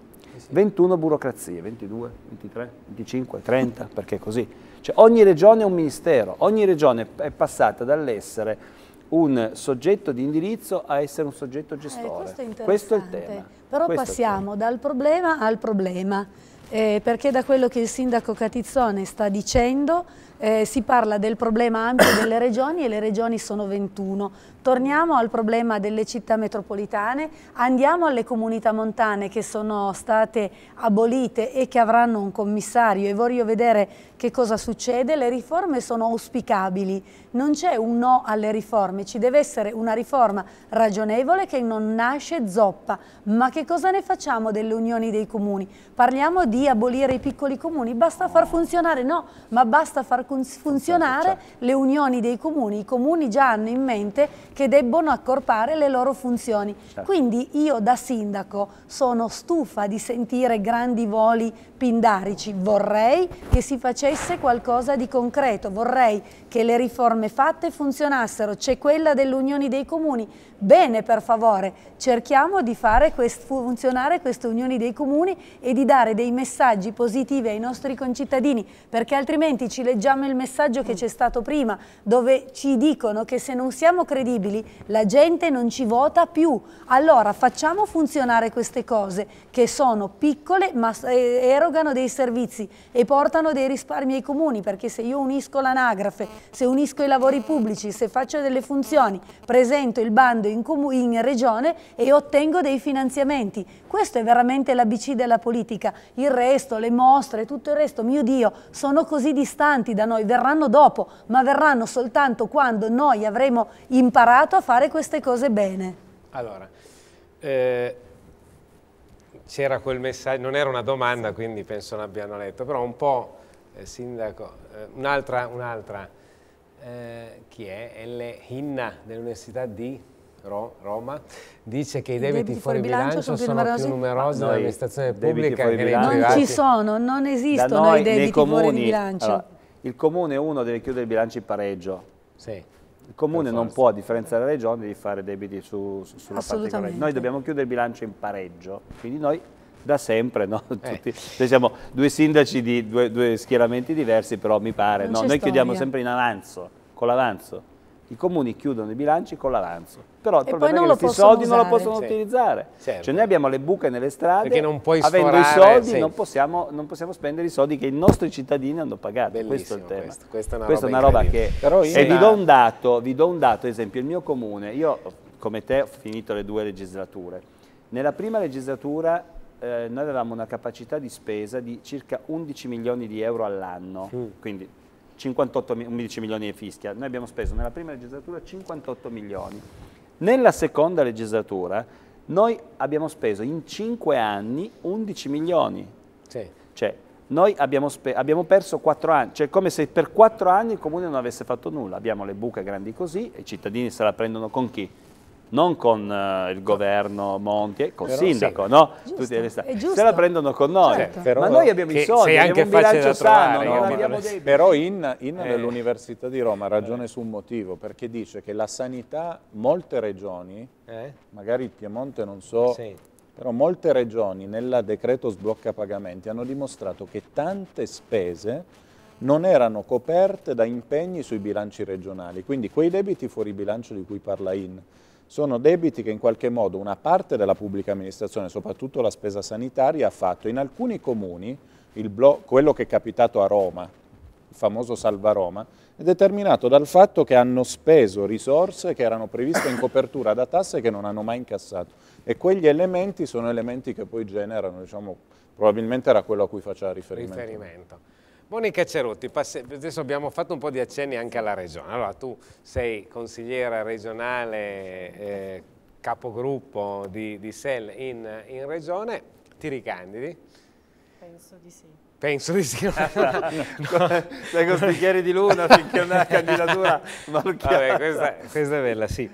21 eh burocrazie, 22, 23, 25, 30, perché è così. Cioè, ogni regione è un ministero, ogni regione è passata dall'essere un soggetto di indirizzo a essere un soggetto eh, gestore. Eh, questo, è questo, è il tema. Però questo passiamo
dal problema al problema eh, perché da quello che il sindaco Catizzone sta dicendo eh, si parla del problema ampio delle regioni e le regioni sono 21, Torniamo al problema delle città metropolitane, andiamo alle comunità montane che sono state abolite e che avranno un commissario e voglio vedere che cosa succede. Le riforme sono auspicabili, non c'è un no alle riforme, ci deve essere una riforma ragionevole che non nasce zoppa. Ma che cosa ne facciamo delle unioni dei comuni? Parliamo di abolire i piccoli comuni, basta far funzionare, no, ma basta far certo, funzionare certo. le unioni dei comuni. I comuni già hanno in mente che debbono accorpare le loro funzioni. Certo. Quindi io da sindaco sono stufa di sentire grandi voli pindarici, vorrei che si facesse qualcosa di concreto, vorrei che le riforme fatte funzionassero, c'è quella dell'Unione dei Comuni, bene per favore, cerchiamo di fare quest funzionare queste unioni dei Comuni e di dare dei messaggi positivi ai nostri concittadini, perché altrimenti ci leggiamo il messaggio che c'è stato prima, dove ci dicono che se non siamo credibili incredibili, la gente non ci vota più. Allora facciamo funzionare queste cose che sono piccole ma eh, erogano dei servizi e portano dei risparmi ai comuni perché se io unisco l'anagrafe, se unisco i lavori pubblici, se faccio delle funzioni, presento il bando in, in regione e ottengo dei finanziamenti. Questo è veramente l'ABC della politica. Il resto, le mostre, tutto il resto, mio Dio, sono così distanti da noi, verranno dopo, ma verranno soltanto quando noi avremo imparato imparato a fare queste cose bene?
Allora, eh, c'era quel messaggio, non era una domanda, quindi penso ne abbiano letto, però un po', eh, sindaco, eh, un'altra, un'altra eh, chi è? L. Hinna dell'Università di Ro Roma, dice che i debiti, debiti fuori bilancio, bilancio sono più numerosi, più numerosi nell'amministrazione pubblica che nei Non ci
sono, non esistono noi, i debiti comuni, fuori bilancio. Allora,
il comune 1 deve chiudere il bilancio in pareggio. Sì. Il Comune non può, a differenza delle regioni, fare debiti su, su, sulla parte corrente. Noi dobbiamo chiudere il bilancio in pareggio, quindi noi da sempre, no? eh. Tutti, siamo due sindaci di due, due, schieramenti diversi, però mi pare, no? noi chiudiamo sempre in avanzo, con l'avanzo i comuni chiudono i bilanci con l'avanzo. Però il e problema è che questi soldi usare. non lo possono sì. utilizzare. Certo. Cioè noi abbiamo le buche nelle strade, avendo i soldi sì. non, possiamo, non, possiamo, spendere i soldi che i nostri cittadini hanno pagato. Bellissimo questo è il tema. Questo. Questa, è una Questa roba, è una roba che... Però io e vi do, dato, vi do un dato, esempio, il mio comune, io come te ho finito le due legislature. Nella prima legislatura eh, noi avevamo una capacità di spesa di circa 11 milioni di euro all'anno, mm. quindi 58, 11 milioni di fischia. Noi abbiamo speso nella prima legislatura 58 milioni. Nella seconda legislatura noi abbiamo speso in 5 anni 11 milioni. Sì. Cioè, noi abbiamo, abbiamo, perso 4 anni, cioè come se per 4 anni il comune non avesse fatto nulla. Abbiamo le buche grandi così e i cittadini se la prendono con chi? non con eh, il governo Monti, eh, col Però sindaco, sì. no? Giusto, se la prendono con noi. Certo. Però, Ma noi abbiamo i soldi, abbiamo un bilancio sano,
no? No? Però in, in eh. dell'Università di Roma ha eh. ragione eh. su un motivo, perché dice che la sanità, molte regioni, eh. magari il Piemonte non so, sì. Però molte regioni nel decreto sblocca pagamenti hanno dimostrato che tante spese non erano coperte da impegni sui bilanci regionali, quindi quei debiti fuori bilancio di cui parla In sono debiti che in qualche modo una parte della pubblica amministrazione, soprattutto la spesa sanitaria, ha fatto. In alcuni comuni, quello che è capitato a Roma, il famoso Salva Roma, è determinato dal fatto che hanno speso risorse che erano previste in copertura da tasse che non hanno mai incassato. E quegli elementi sono elementi che poi generano, diciamo, probabilmente era quello a cui faceva riferimento. riferimento.
Monica Cerotti, adesso abbiamo fatto un po' di accenni anche alla regione. Allora, tu sei consigliera regionale, eh, capogruppo di, di SEL in, in, regione, ti ricandidi? Penso di sì. Penso di sì. Allora, *laughs* no. Sei con sticchieri di luna finché non è la candidatura. Vabbè, questa, questa è bella, sì.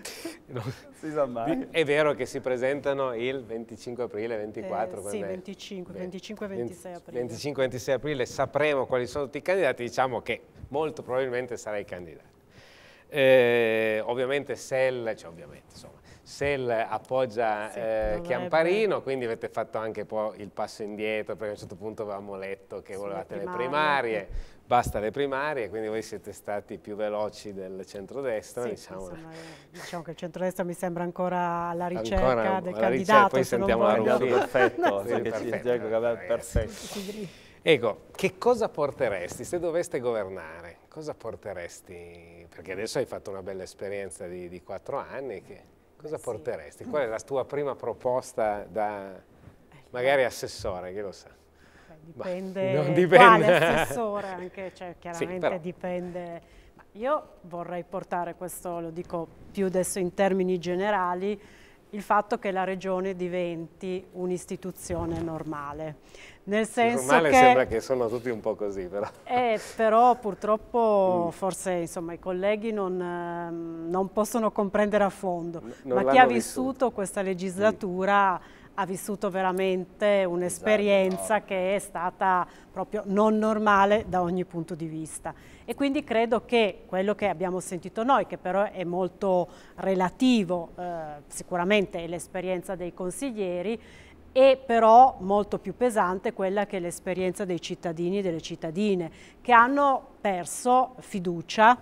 No si sa mai. È vero che si presentano il 25 aprile, 24 eh, Sì,
25, 25 26 aprile.
25 26 aprile sapremo quali sono tutti i candidati, diciamo che molto probabilmente sarai candidato. Eh, ovviamente Sell, cioè ovviamente, insomma, Sell appoggia sì, eh, Chiamparino, quindi avete fatto anche un po' il passo indietro perché a un certo punto avevamo letto che volevate le primarie, basta le primarie, quindi voi siete stati più veloci del centrodestra. Sì, diciamo. Insomma,
diciamo che il centrodestra mi sembra ancora alla ricerca ancora, del alla candidato. Ricerca, poi sentiamo
la candidato eh, perfetto, sì, perfetto. Sì, Ecco, che cosa porteresti se doveste governare? Cosa porteresti? Perché adesso hai fatto una bella esperienza di, di quattro anni. Che, cosa porteresti? Qual è la tua prima proposta da eh, magari assessore, che lo sa? dipende, bah, non dipende. quale assessore anche, cioè chiaramente sì,
dipende. Io vorrei portare questo, lo dico più adesso in termini generali, il fatto che la regione diventi un'istituzione normale. Nel senso normale che, sembra
che sono tutti un po' così, però.
Eh, però purtroppo mm. forse insomma, i colleghi non, ehm, non, possono comprendere a fondo, N ma chi ha vissuto, vissuto questa mm. legislatura... Mm ha vissuto veramente un'esperienza esatto, no. che è stata proprio non normale da ogni punto di vista. E quindi credo che quello che abbiamo sentito noi, che però è molto relativo, eh, sicuramente è l'esperienza dei consiglieri, è però molto più pesante quella che è l'esperienza dei cittadini e delle cittadine, che hanno perso fiducia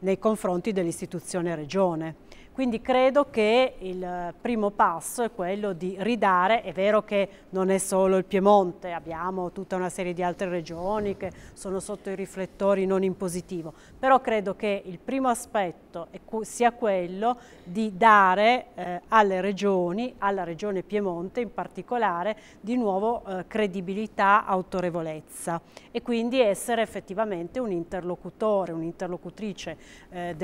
nei confronti dell'istituzione regione. Quindi credo che il primo passo è quello di ridare, è vero che non è solo il Piemonte, abbiamo tutta una serie di altre regioni che sono sotto i riflettori non in positivo, però credo che il primo aspetto sia quello di dare eh, alle regioni, alla regione Piemonte in particolare, di nuovo eh, credibilità, autorevolezza e quindi essere effettivamente un interlocutore, un'interlocutrice eh,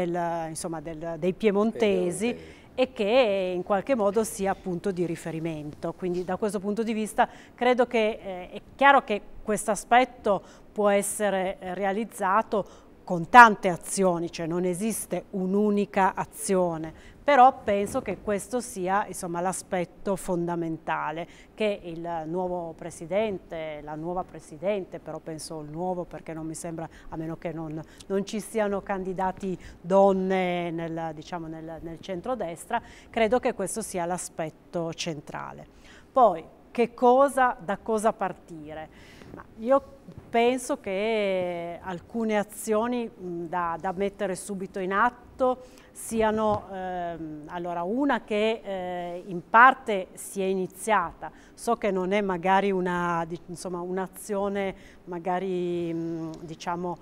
dei piemontesi e che in qualche modo sia punto di riferimento. Quindi da questo punto di vista credo che eh, è chiaro che questo aspetto può essere eh, realizzato con tante azioni, cioè non esiste un'unica azione, però penso che questo sia l'aspetto fondamentale che il nuovo presidente, la nuova presidente, però penso il nuovo perché non mi sembra, a meno che non, non ci siano candidati donne nel, diciamo nel, nel centrodestra, credo che questo sia l'aspetto centrale. Poi che cosa, da cosa partire. Ma io penso che alcune azioni da, da mettere subito in atto siano ehm, allora una che eh, in parte si è iniziata, so che non è magari un'azione magari diciamo,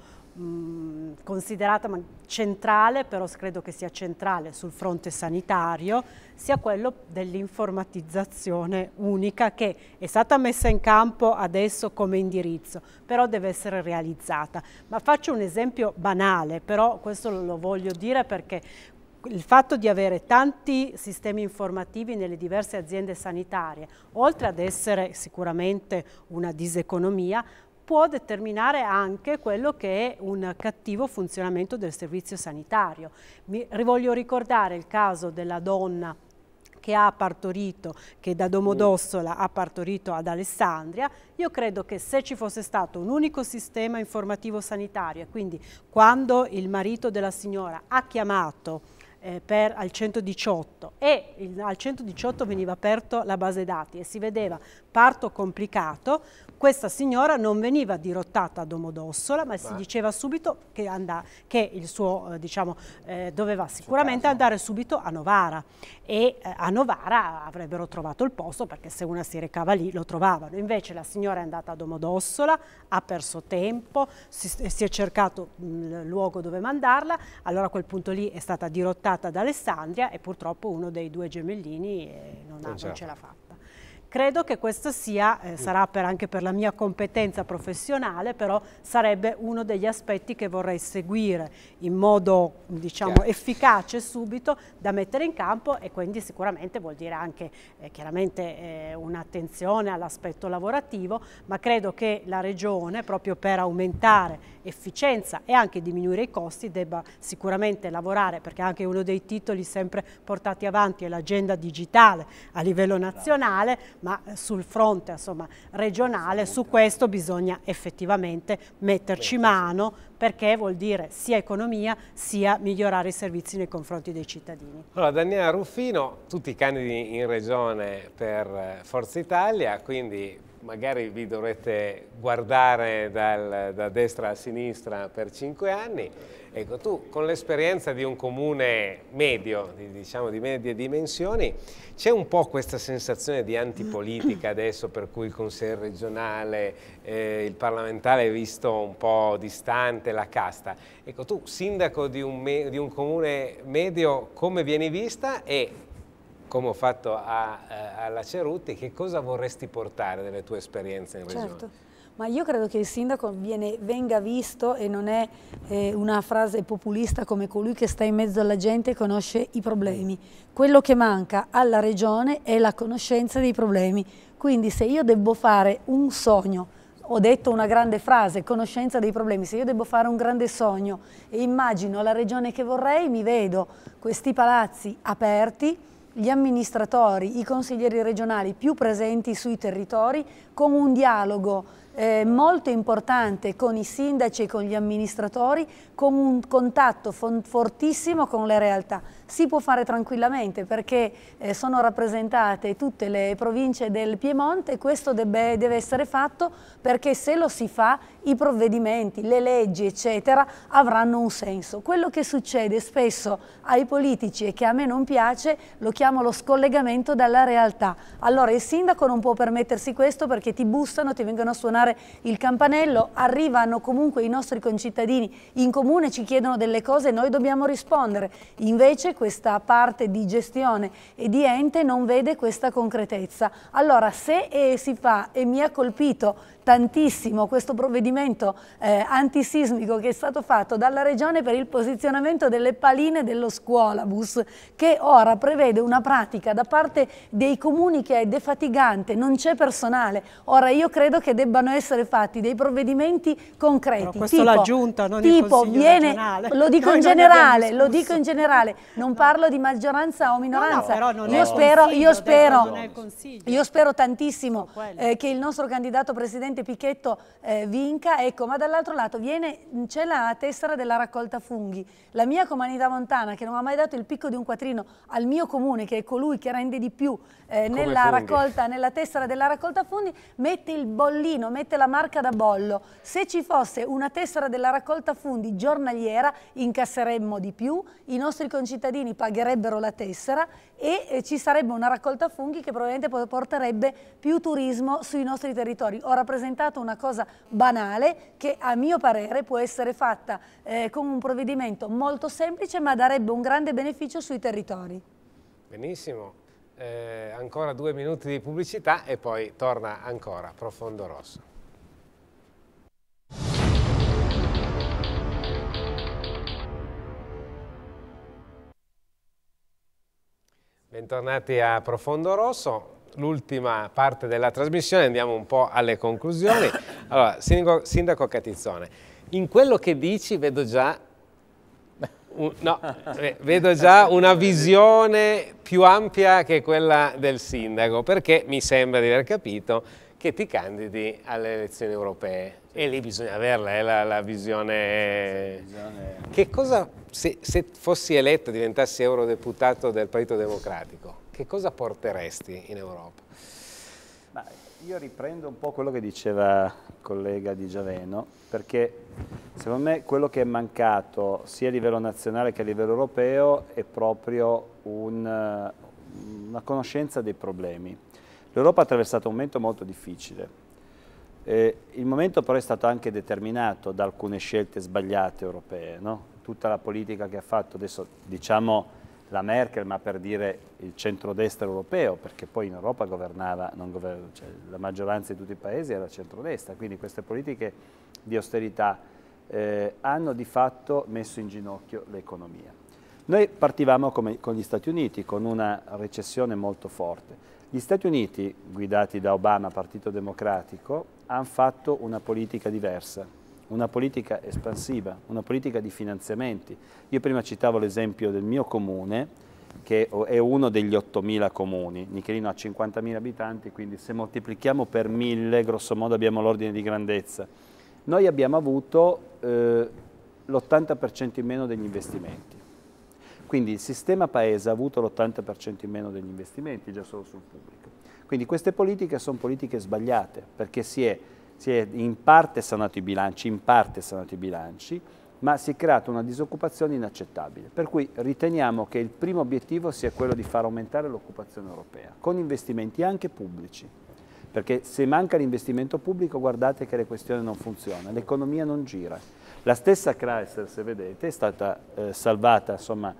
considerata centrale, però credo che sia centrale sul fronte sanitario, sia quello dell'informatizzazione unica che è stata messa in campo adesso come indirizzo, però deve essere realizzata. Ma faccio un esempio banale, però questo lo voglio dire perché il fatto di avere tanti sistemi informativi nelle diverse aziende sanitarie, oltre ad essere sicuramente una diseconomia, può determinare anche quello che è un cattivo funzionamento del servizio sanitario. Mi voglio ricordare il caso della donna che ha partorito, che da Domodossola ha partorito ad Alessandria, io credo che se ci fosse stato un unico sistema informativo sanitario, e quindi quando il marito della signora ha chiamato eh, per, al 118 e il, al 118 veniva aperta la base dati e si vedeva parto complicato, questa signora non veniva dirottata a Domodossola, ma, ma. si diceva subito che, andà, che il suo, eh, diciamo, eh, doveva sicuramente andare subito a Novara e eh, a Novara avrebbero trovato il posto perché se una si recava lì lo trovavano. Invece la signora è andata a Domodossola, ha perso tempo, si, si è cercato mm, il luogo dove mandarla, allora a quel punto lì è stata dirottata da Alessandria e purtroppo uno dei due gemellini eh, non, ha, eh, non ce l'ha fatta Credo che questo sia, eh, mm. sarà per anche per la mia competenza professionale, però sarebbe uno degli aspetti che vorrei seguire in modo diciamo, efficace subito da mettere in campo e quindi sicuramente vuol dire anche eh, chiaramente eh, un'attenzione all'aspetto lavorativo, ma credo che la Regione proprio per aumentare efficienza e anche diminuire i costi debba sicuramente lavorare perché anche uno dei titoli sempre portati avanti è l'agenda digitale a livello nazionale ma eh, sul fronte insomma, regionale su questo bisogna effettivamente metterci mano perché vuol dire sia economia sia migliorare i servizi nei confronti dei cittadini.
Allora Daniela Ruffino, tutti i candidi in regione per eh, Forza Italia, quindi magari vi dovrete guardare dal, da destra a sinistra per cinque anni, ecco tu con l'esperienza di un comune medio, diciamo di medie dimensioni, c'è un po' questa sensazione di antipolitica adesso per cui il consigliere regionale, eh, il parlamentare è visto un po' distante, la casta. Ecco tu sindaco di un, di un comune medio come vieni vista e come ho fatto a, eh, alla Cerutti, che cosa vorresti portare delle tue esperienze in certo. regione? Certo.
Ma io credo che il sindaco viene, venga visto e non è eh, una frase populista come colui che sta in mezzo alla gente e conosce i problemi. Mm. Quello che manca alla regione è la conoscenza dei problemi. Quindi se io devo fare un sogno, ho detto una grande frase, conoscenza dei problemi, se io devo fare un grande sogno e immagino la regione che vorrei, mi vedo questi palazzi aperti, gli amministratori, i consiglieri regionali più presenti sui territori con un dialogo eh, molto importante con i sindaci e con gli amministratori, con un contatto fortissimo con le realtà si può fare tranquillamente perché eh, sono rappresentate tutte le province del Piemonte e questo debbe, deve essere fatto perché se lo si fa i provvedimenti, le leggi eccetera avranno un senso. Quello che succede spesso ai politici e che a me non piace lo chiamo lo scollegamento dalla realtà. Allora il sindaco non può permettersi questo perché ti bussano, ti vengono a suonare il campanello, arrivano comunque i nostri concittadini in comune, ci chiedono delle cose e noi dobbiamo rispondere. Invece questa parte di gestione e di ente non vede questa concretezza. Allora se eh, si fa e mi ha colpito tantissimo questo provvedimento eh, antisismico che è stato fatto dalla Regione per il posizionamento delle paline dello scuolabus che ora prevede una pratica da parte dei comuni che è defatigante, non c'è personale. Ora io credo che debbano essere fatti dei provvedimenti concreti. Però questo l'ha giunta, non tipo, il viene, regionale. Lo dico *laughs* in generale, lo dico in generale, non no. parlo di maggioranza o minoranza. No, no, io, spero, io, spero, io spero tantissimo eh, che il nostro candidato presidente presidente Pichetto eh, vinca, ecco, ma dall'altro lato c'è la tessera della raccolta funghi. La mia comunità montana, che non ha mai dato il picco di un quattrino al mio comune, che è colui che rende di più eh, nella, raccolta, nella tessera della raccolta funghi, mette il bollino, mette la marca da bollo. Se ci fosse una tessera della raccolta funghi giornaliera, incasseremmo di più, i nostri concittadini pagherebbero la tessera e eh, ci sarebbe una raccolta funghi che probabilmente porterebbe più turismo sui nostri territori. Ho rappresentato una cosa banale che a mio parere può essere fatta eh, con un provvedimento molto semplice ma darebbe un grande beneficio sui territori.
Benissimo, eh, ancora due minuti di pubblicità e poi torna ancora Profondo Rosso. Bentornati a Profondo Rosso. L'ultima parte della trasmissione, andiamo un po' alle conclusioni. *laughs* Allora, Sindaco, sindaco Catizzone, in quello che dici vedo già un, no, vedo già una visione più ampia che quella del sindaco, perché mi sembra di aver capito che ti candidi alle elezioni europee. E lì bisogna averla, eh, la, la visione... Che cosa se, se fossi eletto e diventassi eurodeputato del Partito Democratico, che cosa porteresti in Europa?
Ma io riprendo un po' quello che diceva il collega Di Giaveno, perché secondo me quello che è mancato sia a livello nazionale che a livello europeo è proprio un, una conoscenza dei problemi. L'Europa ha attraversato un momento molto difficile. Eh, il momento però è stato anche determinato da alcune scelte sbagliate europee, no? tutta la politica che ha fatto, adesso diciamo la Merkel, ma per dire il centrodestra europeo, perché poi in Europa governava, governava cioè, la maggioranza di tutti i paesi era centrodestra, quindi queste politiche di austerità eh, hanno di fatto messo in ginocchio l'economia. Noi partivamo come, con gli Stati Uniti, con una recessione molto forte. Gli Stati Uniti, guidati da Obama, Partito Democratico, hanno fatto una politica diversa, una politica espansiva, una politica di finanziamenti. Io prima citavo l'esempio del mio comune, che è uno degli 8.000 comuni, Nichelino ha 50.000 abitanti, quindi se moltiplichiamo per 1.000, grosso modo abbiamo l'ordine di grandezza. Noi abbiamo avuto eh, l'80% in meno degli investimenti. Quindi il sistema paese ha avuto l'80% in meno degli investimenti, già solo sul pubblico. Quindi queste politiche sono politiche sbagliate, perché si è si è, in parte sanato i bilanci, in parte sanato i bilanci, ma si è creata una disoccupazione inaccettabile. Per cui riteniamo che il primo obiettivo sia quello di far aumentare l'occupazione europea, con investimenti anche pubblici. Perché se manca l'investimento pubblico, guardate che le questioni non funzionano, l'economia non gira. La stessa Chrysler, se vedete, è stata eh, salvata insomma,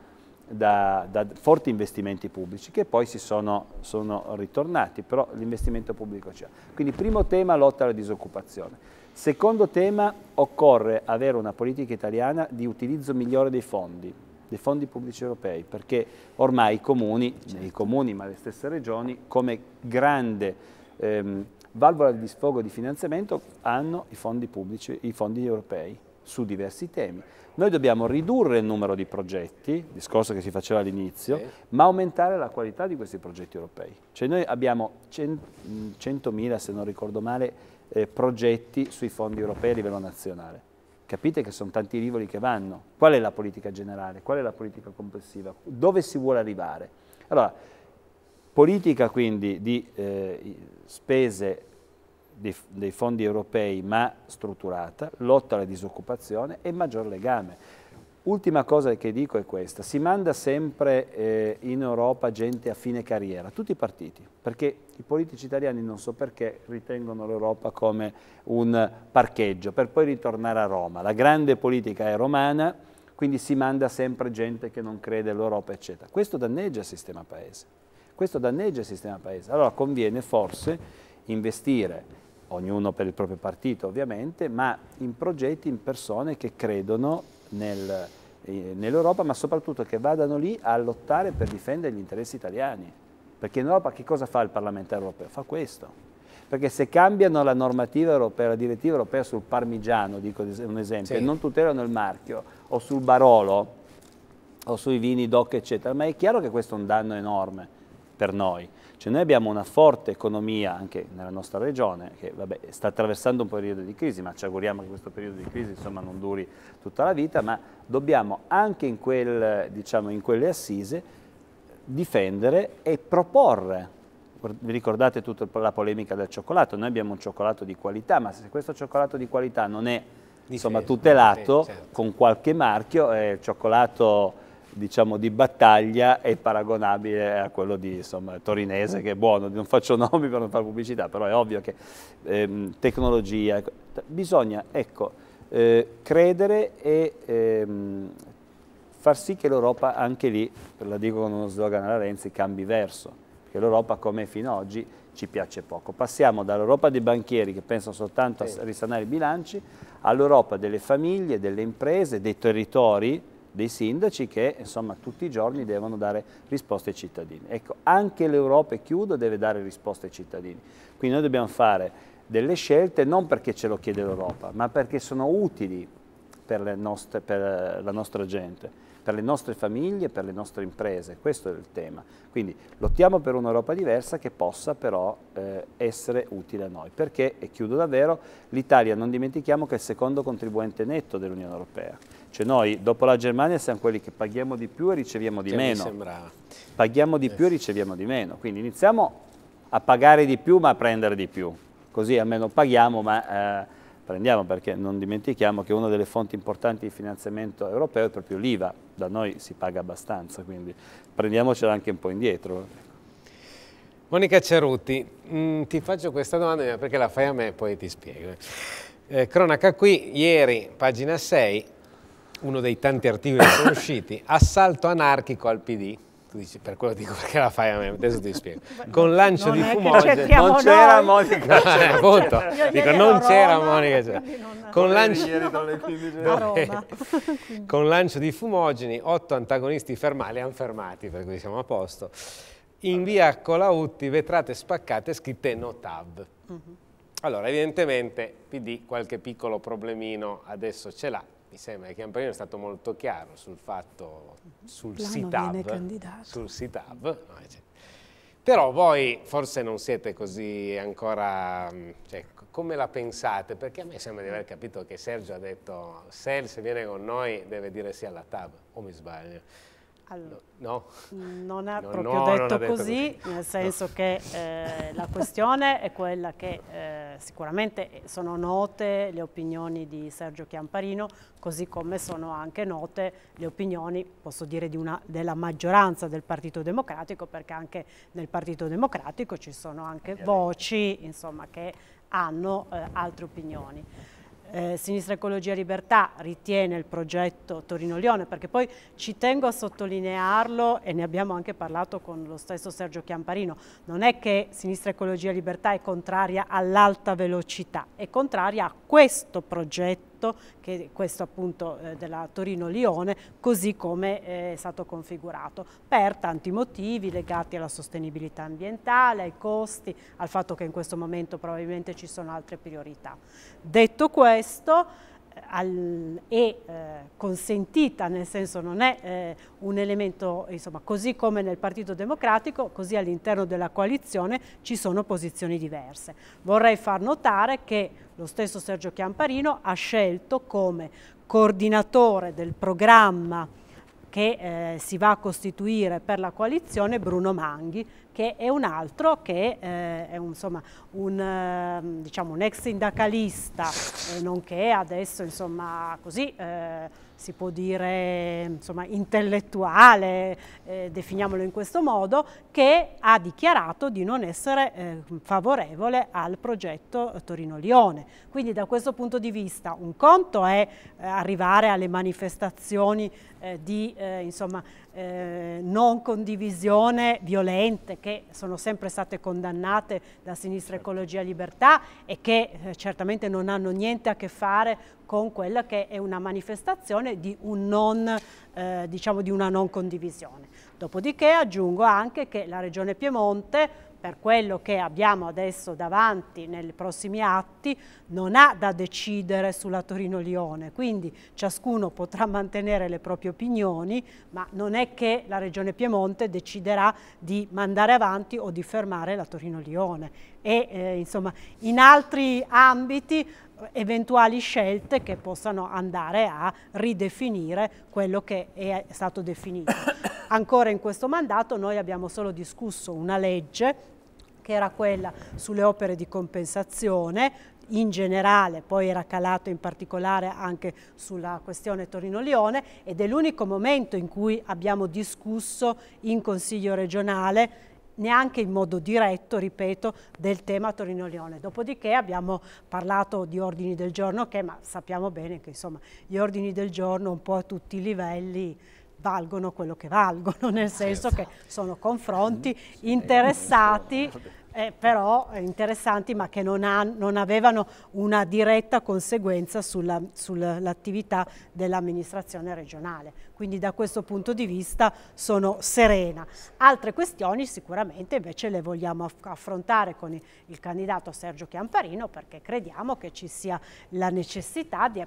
da, da, forti investimenti pubblici che poi si sono, sono ritornati, però l'investimento pubblico c'è. Quindi primo tema, lotta alla disoccupazione. Secondo tema, occorre avere una politica italiana di utilizzo migliore dei fondi, dei fondi pubblici europei, perché ormai i comuni, certo. i comuni ma le stesse regioni, come grande ehm, valvola di sfogo di finanziamento hanno i fondi pubblici, i fondi europei su diversi temi. Noi dobbiamo ridurre il numero di progetti, discorso che si faceva all'inizio, okay. ma aumentare la qualità di questi progetti europei. Cioè noi abbiamo 100.000, mm, se non ricordo male, eh, progetti sui fondi europei a livello nazionale. Capite che sono tanti rivoli che vanno. Qual è la politica generale? Qual è la politica complessiva? Dove si vuole arrivare? Allora, politica quindi di eh, spese dei, dei fondi europei ma strutturata, lotta alla disoccupazione e maggior legame. Ultima cosa che dico è questa, si manda sempre eh, in Europa gente a fine carriera, tutti i partiti, perché i politici italiani non so perché ritengono l'Europa come un parcheggio per poi ritornare a Roma. La grande politica è romana, quindi si manda sempre gente che non crede all'Europa, eccetera. Questo danneggia il sistema paese, questo danneggia il sistema paese. Allora conviene forse investire ognuno per il proprio partito ovviamente, ma in progetti, in persone che credono nel, eh, nell'Europa, ma soprattutto che vadano lì a lottare per difendere gli interessi italiani. Perché in Europa che cosa fa il parlamentare europeo? Fa questo. Perché se cambiano la normativa europea, la direttiva europea sul parmigiano, dico un esempio, sì. e non tutelano il marchio, o sul Barolo, o sui vini DOC, eccetera, ma è chiaro che questo è un danno enorme per noi cioè noi abbiamo una forte economia anche nella nostra regione che vabbè, sta attraversando un periodo di crisi, ma ci auguriamo che questo periodo di crisi insomma, non duri tutta la vita, ma dobbiamo anche in, quel, diciamo, in quelle assise difendere e proporre vi ricordate tutta la polemica del cioccolato, noi abbiamo un cioccolato di qualità, ma se questo cioccolato di qualità non è insomma, tutelato certo. con qualche marchio, è eh, il cioccolato diciamo, di battaglia è paragonabile a quello di insomma, Torinese, che è buono, non faccio *laughs* nomi per non fare pubblicità, però è ovvio che ehm, tecnologia, ecco. bisogna ecco, eh, credere e ehm, far sì che l'Europa anche lì, la dico con uno slogan alla Renzi, cambi verso, perché l'Europa come fino ad oggi ci piace poco. Passiamo dall'Europa dei banchieri che pensano soltanto a risanare i bilanci all'Europa delle famiglie, delle imprese, dei territori, dei sindaci che insomma, tutti i giorni devono dare risposte ai cittadini. Ecco, anche l'Europa, e chiudo, deve dare risposte ai cittadini. Quindi noi dobbiamo fare delle scelte non perché ce lo chiede l'Europa, ma perché sono utili per, nostre, per, la nostra gente, per le nostre famiglie, per le nostre imprese. Questo è il tema. Quindi lottiamo per un'Europa diversa che possa però eh, essere utile a noi. Perché, e chiudo davvero, l'Italia non dimentichiamo che è il secondo contribuente netto dell'Unione Europea. Cioè noi dopo la Germania siamo quelli che paghiamo di più e riceviamo di che cioè, meno. Mi sembrava. Paghiamo di eh, più e riceviamo di meno. Quindi iniziamo a pagare di più ma a prendere di più. Così almeno paghiamo ma eh, prendiamo perché non dimentichiamo che una delle fonti importanti di finanziamento europeo è proprio l'IVA. Da noi si paga abbastanza, quindi prendiamocela anche un po' indietro. Ecco.
Monica Cerutti, mh, mm, ti faccio questa domanda perché la fai a me e poi ti spiego. Eh, cronaca qui, ieri, pagina 6, uno dei tanti articoli che sono usciti, assalto anarchico al PD. Tu dici, per quello dico perché la fai a me, adesso ti spiego. Con lancio non di fumogene. Non c'era Monica. eh, punto. Dico, non c'era Monica. Cioè. Con, lancio...
*laughs*
*laughs* Con lancio di fumogeni, otto antagonisti fermali hanno fermati, per cui siamo a posto. In via Colautti, vetrate spaccate, scritte no mhm. Allora, evidentemente PD qualche piccolo problemino adesso ce l'ha, mi sembra che Amparino è stato molto chiaro sul fatto, sul SITAB, sul CITAB, però voi forse non siete così ancora, mm, cioè, come la pensate? Perché a me sembra di aver capito che Sergio ha detto se viene con noi deve dire sì alla TAB, o mi sbaglio? Allora, no. Non ha no, proprio no, detto, ha detto così,
così, nel senso che eh, la questione è quella che eh, sicuramente sono note le opinioni di Sergio Chiamparino, così come sono anche note le opinioni, posso dire, una, della maggioranza del Partito Democratico, perché anche nel Partito Democratico ci sono anche voci insomma, che hanno eh, altre opinioni eh, Sinistra Ecologia Libertà ritiene il progetto Torino-Lione, perché poi ci tengo a sottolinearlo e ne abbiamo anche parlato con lo stesso Sergio Chiamparino, non è che Sinistra Ecologia Libertà è contraria all'alta velocità, è contraria a questo progetto progetto, che è questo appunto eh, della Torino-Lione, così come eh, è stato configurato, per tanti motivi legati alla sostenibilità ambientale, ai costi, al fatto che in questo momento probabilmente ci sono altre priorità. Detto questo, al, è eh, consentita, nel senso non è eh, un elemento, insomma, così come nel Partito Democratico, così all'interno della coalizione ci sono posizioni diverse. Vorrei far notare che lo stesso Sergio Chiamparino ha scelto come coordinatore del programma che eh, si va a costituire per la coalizione Bruno Manghi, che è un altro che eh, è un, insomma, un, ehm, diciamo, un ex sindacalista, eh, nonché adesso insomma, così, eh, si può dire insomma, intellettuale, eh, definiamolo in questo modo, che ha dichiarato di non essere eh, favorevole al progetto Torino-Lione. Quindi da questo punto di vista un conto è eh, arrivare alle manifestazioni eh, di eh, insomma, eh, non condivisione violente che sono sempre state condannate da Sinistra certo. Ecologia Libertà e che eh, certamente non hanno niente a che fare con quella che è una manifestazione di, un non, eh, diciamo di una non condivisione. Dopodiché aggiungo anche che la Regione Piemonte per quello che abbiamo adesso davanti nei prossimi atti, non ha da decidere sulla Torino-Lione, quindi ciascuno potrà mantenere le proprie opinioni, ma non è che la Regione Piemonte deciderà di mandare avanti o di fermare la Torino-Lione. E eh, insomma, in altri ambiti eventuali scelte che possano andare a ridefinire quello che è stato definito. Ancora in questo mandato noi abbiamo solo discusso una legge che era quella sulle opere di compensazione, in generale, poi era calato in particolare anche sulla questione Torino-Lione ed è l'unico momento in cui abbiamo discusso in Consiglio regionale neanche in modo diretto, ripeto, del tema Torino-Lione. Dopodiché abbiamo parlato di ordini del giorno che, ma sappiamo bene che insomma, gli ordini del giorno un po' a tutti i livelli valgono quello che valgono, nel senso che esatto. sono confronti interessati eh, però interessanti ma che non, ha, non, avevano una diretta conseguenza sull'attività sull dell'amministrazione regionale quindi da questo punto di vista sono serena. Altre questioni sicuramente invece le vogliamo affrontare con il candidato Sergio Chiamparino perché crediamo che ci sia la necessità di,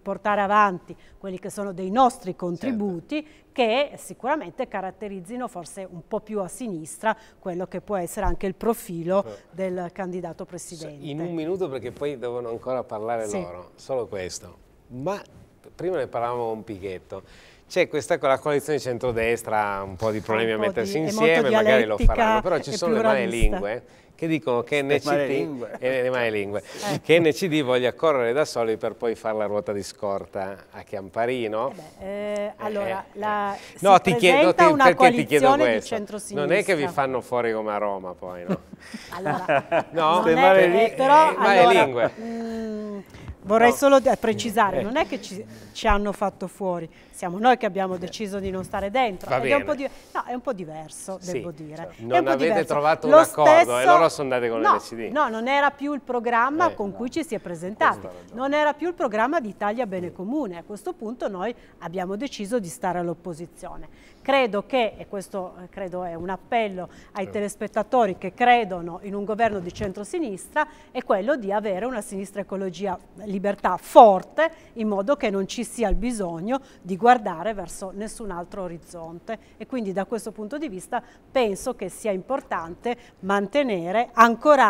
portare avanti quelli che sono dei nostri contributi certo. che sicuramente caratterizzino forse un po' più a sinistra quello che può essere anche il profilo certo. del candidato presidente. In un
minuto perché poi devono ancora parlare sì. loro, solo questo. Ma prima ne parlavamo con Pichetto c'è questa con la coalizione di centrodestra un po' di problemi ah, a mettersi di, insieme, magari lo faranno, però ci sono le male lingue che dicono che NCD, eh, *laughs* eh lingue, eh. che NCD, voglia correre da soli per poi fare la ruota di scorta a Chiamparino. Eh
beh, eh, allora, eh, la, no, ti chiedo, ti, perché ti chiedo questo? Non è che vi fanno
fuori come a Roma poi, no? *laughs* allora, no? non male, è, però,
allora, lingue. Mh,
mm,
Vorrei no. Oh. solo precisare, eh. non è che ci, ci, hanno fatto fuori, siamo noi che abbiamo eh. deciso di non stare dentro. È un, di, no, è un po' diverso, sì, devo dire.
Cioè, non avete diverso. trovato Lo un accordo stesso, e loro sono andate con no, l'LSD. No,
non era più il programma eh, con no. cui ci si è presentati, non era più il programma di Italia Bene Comune. A questo punto noi abbiamo deciso di stare all'opposizione. Credo che, e questo eh, credo è un appello ai telespettatori che credono in un governo di centrosinistra, è quello di avere una sinistra ecologia libertà forte in modo che non ci sia il bisogno di guardare verso nessun altro orizzonte e quindi da questo punto di vista penso che sia importante mantenere, ancorare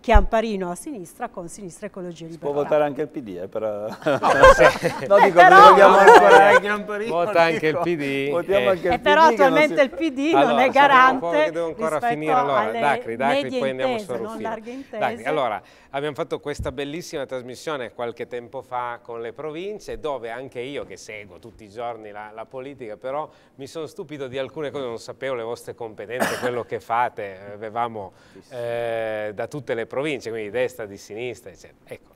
Chiamparino a sinistra con sinistra ecologia libertà. Si può votare
anche il PD eh, per... no, sì. *laughs* no, dico, però... vogliamo ancorare Chiamparino. Vota anche dico, il PD. Votiamo eh. anche e cioè, però attualmente il PD allora, non è
garante che devo ancora finire allora, Dacri, Dacri poi intese, andiamo su Ruffino Dacri, allora abbiamo fatto questa bellissima trasmissione qualche tempo fa con le province dove anche io che seguo tutti i giorni la, la politica però mi sono stupito di alcune cose non sapevo le vostre competenze quello che fate avevamo eh, da tutte le province quindi di destra, di sinistra eccetera ecco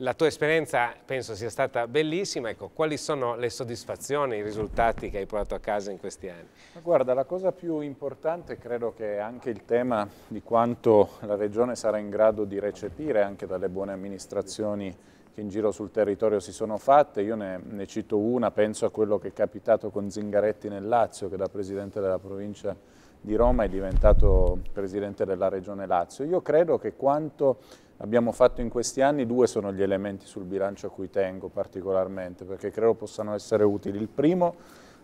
la tua esperienza penso sia stata bellissima, ecco, quali sono le soddisfazioni, i risultati che hai portato a casa in questi anni?
Guarda, la cosa più importante credo che è anche il tema di quanto la Regione sarà in grado di recepire anche dalle buone amministrazioni che in giro sul territorio si sono fatte, io ne, ne cito una, penso a quello che è capitato con Zingaretti nel Lazio, che da Presidente della provincia di Roma è diventato Presidente della Regione Lazio. Io credo che quanto abbiamo fatto in questi anni, due sono gli elementi sul bilancio a cui tengo particolarmente, perché credo possano essere utili. Il primo,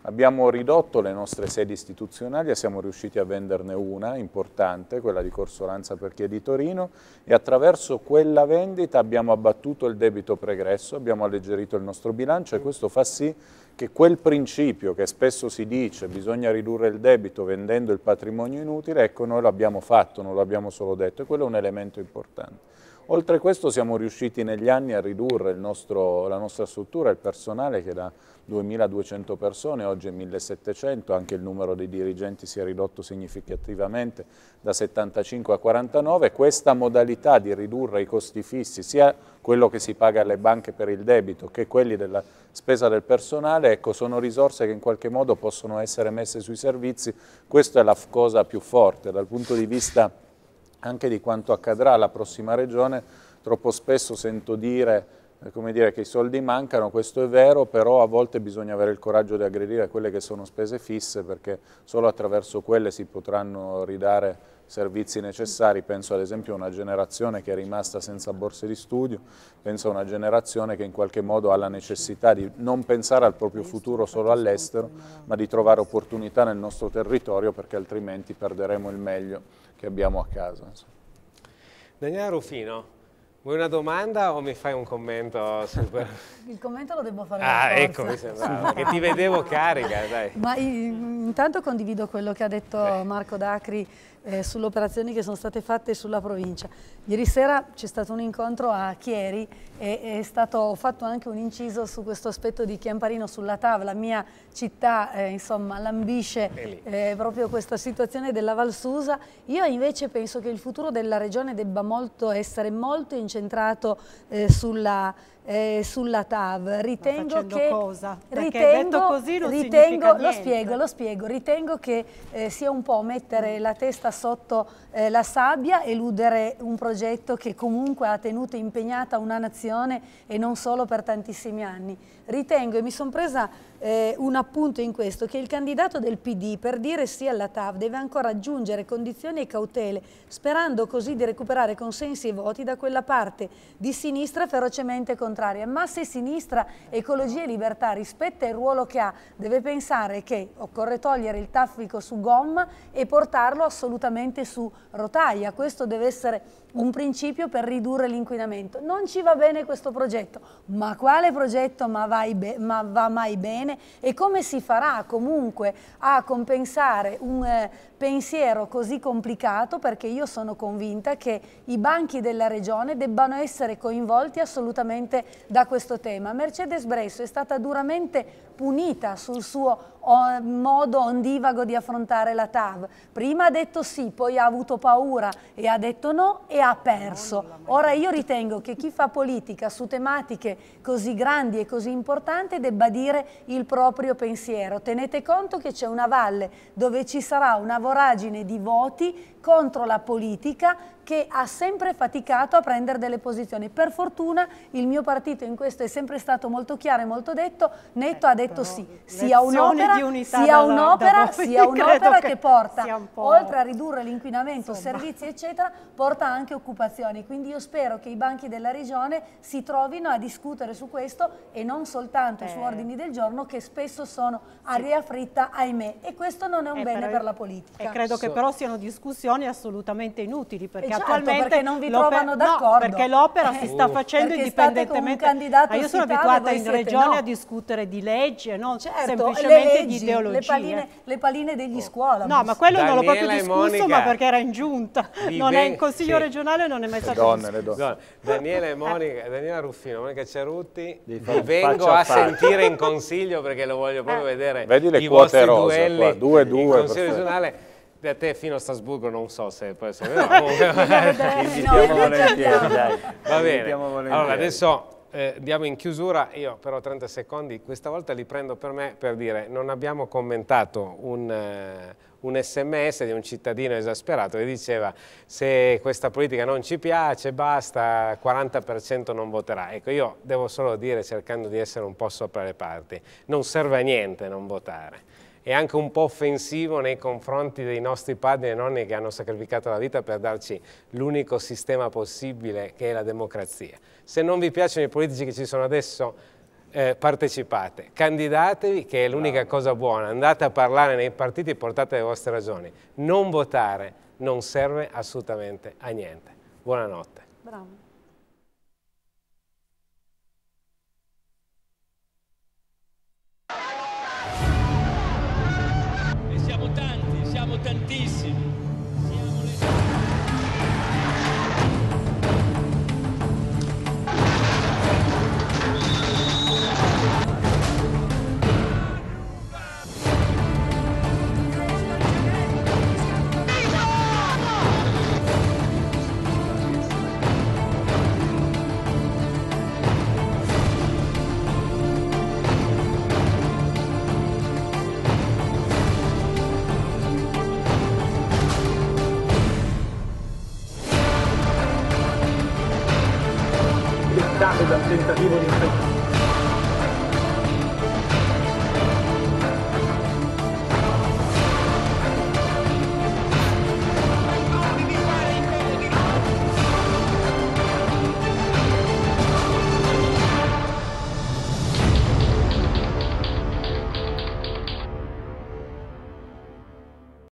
abbiamo ridotto le nostre sedi istituzionali e siamo riusciti a venderne una importante, quella di Corsolanza per chi è di Torino, e attraverso quella vendita abbiamo abbattuto il debito pregresso, abbiamo alleggerito il nostro bilancio e questo fa sì che quel principio che spesso si dice bisogna ridurre il debito vendendo il patrimonio inutile, ecco noi l'abbiamo fatto, non l'abbiamo solo detto e quello è un elemento importante. Oltre a questo siamo riusciti negli anni a ridurre nostro, la nostra struttura, il personale che da 2.200 persone oggi è 1.700, anche il numero dei dirigenti si è ridotto significativamente da 75 a 49. Questa modalità di ridurre i costi fissi, sia quello che si paga alle banche per il debito che quelli della spesa del personale, ecco, sono risorse che in qualche modo possono essere messe sui servizi. Questa è la cosa più forte dal punto di vista anche di quanto accadrà alla prossima regione, troppo spesso sento dire eh, come dire, che i soldi mancano, questo è vero, però a volte bisogna avere il coraggio di aggredire quelle che sono spese fisse perché solo attraverso quelle si potranno ridare servizi necessari, penso ad esempio a una generazione che è rimasta senza borse di studio, penso a una generazione che in qualche modo ha la necessità di non pensare al proprio futuro solo all'estero, ma di trovare opportunità nel nostro territorio perché altrimenti perderemo il meglio che abbiamo a casa.
Daniela Rufino, Vuoi una domanda o mi fai un commento? Super...
*laughs* Il commento lo devo fare Ah, ecco, mi sembrava, che ti vedevo
carica, dai. Ma
intanto condivido quello che ha detto Marco Dacri eh, sulle operazioni che sono state fatte sulla provincia. Ieri sera c'è stato un incontro a Chieri e è stato, fatto anche un inciso su questo aspetto di Chiamparino sulla TAV, la mia città eh, insomma lambisce eh, proprio questa situazione della Valsusa. Io invece penso che il futuro della regione debba molto essere molto incentrato eh, sulla eh, sulla TAV. Ritengo che cosa? Ritengo, così non ritengo, lo spiego, lo spiego, ritengo che eh, sia un po' mettere mm. la testa sotto eh, la sabbia, eludere un progetto che comunque ha tenuto impegnata una nazione e non solo per tantissimi anni. Ritengo e mi sono presa eh, un appunto in questo che il candidato del PD per dire sì alla TAV deve ancora aggiungere condizioni e cautele sperando così di recuperare consensi e voti da quella parte di sinistra ferocemente contestata contraria, ma se sinistra, ecologia e libertà rispetta il ruolo che ha, deve pensare che occorre togliere il traffico su gomma e portarlo assolutamente su rotaia. Questo deve essere un principio per ridurre l'inquinamento. Non ci va bene questo progetto, ma quale progetto ma, ma, va mai bene? E come si farà comunque a compensare un eh, pensiero così complicato? Perché io sono convinta che i banchi della regione debbano essere coinvolti assolutamente da questo tema. Mercedes Bresso è stata duramente punita sul suo modo ondivago di affrontare la TAV. Prima ha detto sì, poi ha avuto paura e ha detto no e ha perso. Ora io ritengo che chi fa politica su tematiche così grandi e così importanti debba dire il proprio pensiero. Tenete conto che c'è una valle dove ci sarà una voragine di voti contro la politica che ha sempre faticato a prendere delle posizioni. Per fortuna il mio partito in questo è sempre stato molto chiaro e molto detto, netto eh, ha detto ecco, sì, sia un'opera, sia un'opera, sia un'opera che, che porta, oltre a ridurre l'inquinamento, servizi eccetera, porta anche occupazioni. Quindi io spero che i banchi della regione si trovino a discutere su questo e non soltanto eh. su ordini del giorno che spesso sono aria fritta, ahimè, e questo non è un eh, bene per la politica. E credo che però
siano discussioni discussioni assolutamente inutili perché eh certo, attualmente perché non vi trovano d'accordo. No, perché l'opera si eh. sta oh. facendo indipendentemente. Ma ah, io sono abituata in regione no. a discutere di legge non certo, semplicemente leggi, di ideologia Le paline, le paline degli oh. scuola. No, ma quello Daniela non l'ho proprio discusso, ma perché
era in giunta. Non è in Consiglio sì.
regionale non è mai stato donne, discusso. Le donne.
Daniela e Monica, Daniela Ruffino, Monica Cerutti, vi vengo a sentire in Consiglio perché lo voglio proprio ah. vedere. Vedi le quote rosa, 2-2 da te fino a Strasburgo non so se può essere *laughs* no, *laughs* invitiamo volentieri dai. va bene volentieri. allora adesso eh, diamo in chiusura, io però 30 secondi questa volta li prendo per me per dire non abbiamo commentato un, eh, un sms di un cittadino esasperato che diceva se questa politica non ci piace basta 40% non voterà ecco io devo solo dire cercando di essere un po' sopra le parti non serve a niente non votare e anche un po' offensivo nei confronti dei nostri padri e nonni che hanno sacrificato la vita per darci l'unico sistema possibile che è la democrazia. Se non vi piacciono i politici che ci sono adesso, eh, partecipate, candidatevi che è l'unica cosa buona, andate a parlare nei partiti e portate le vostre ragioni. Non votare non serve assolutamente a niente. Buonanotte. Bravo. dal tentativo di infettare.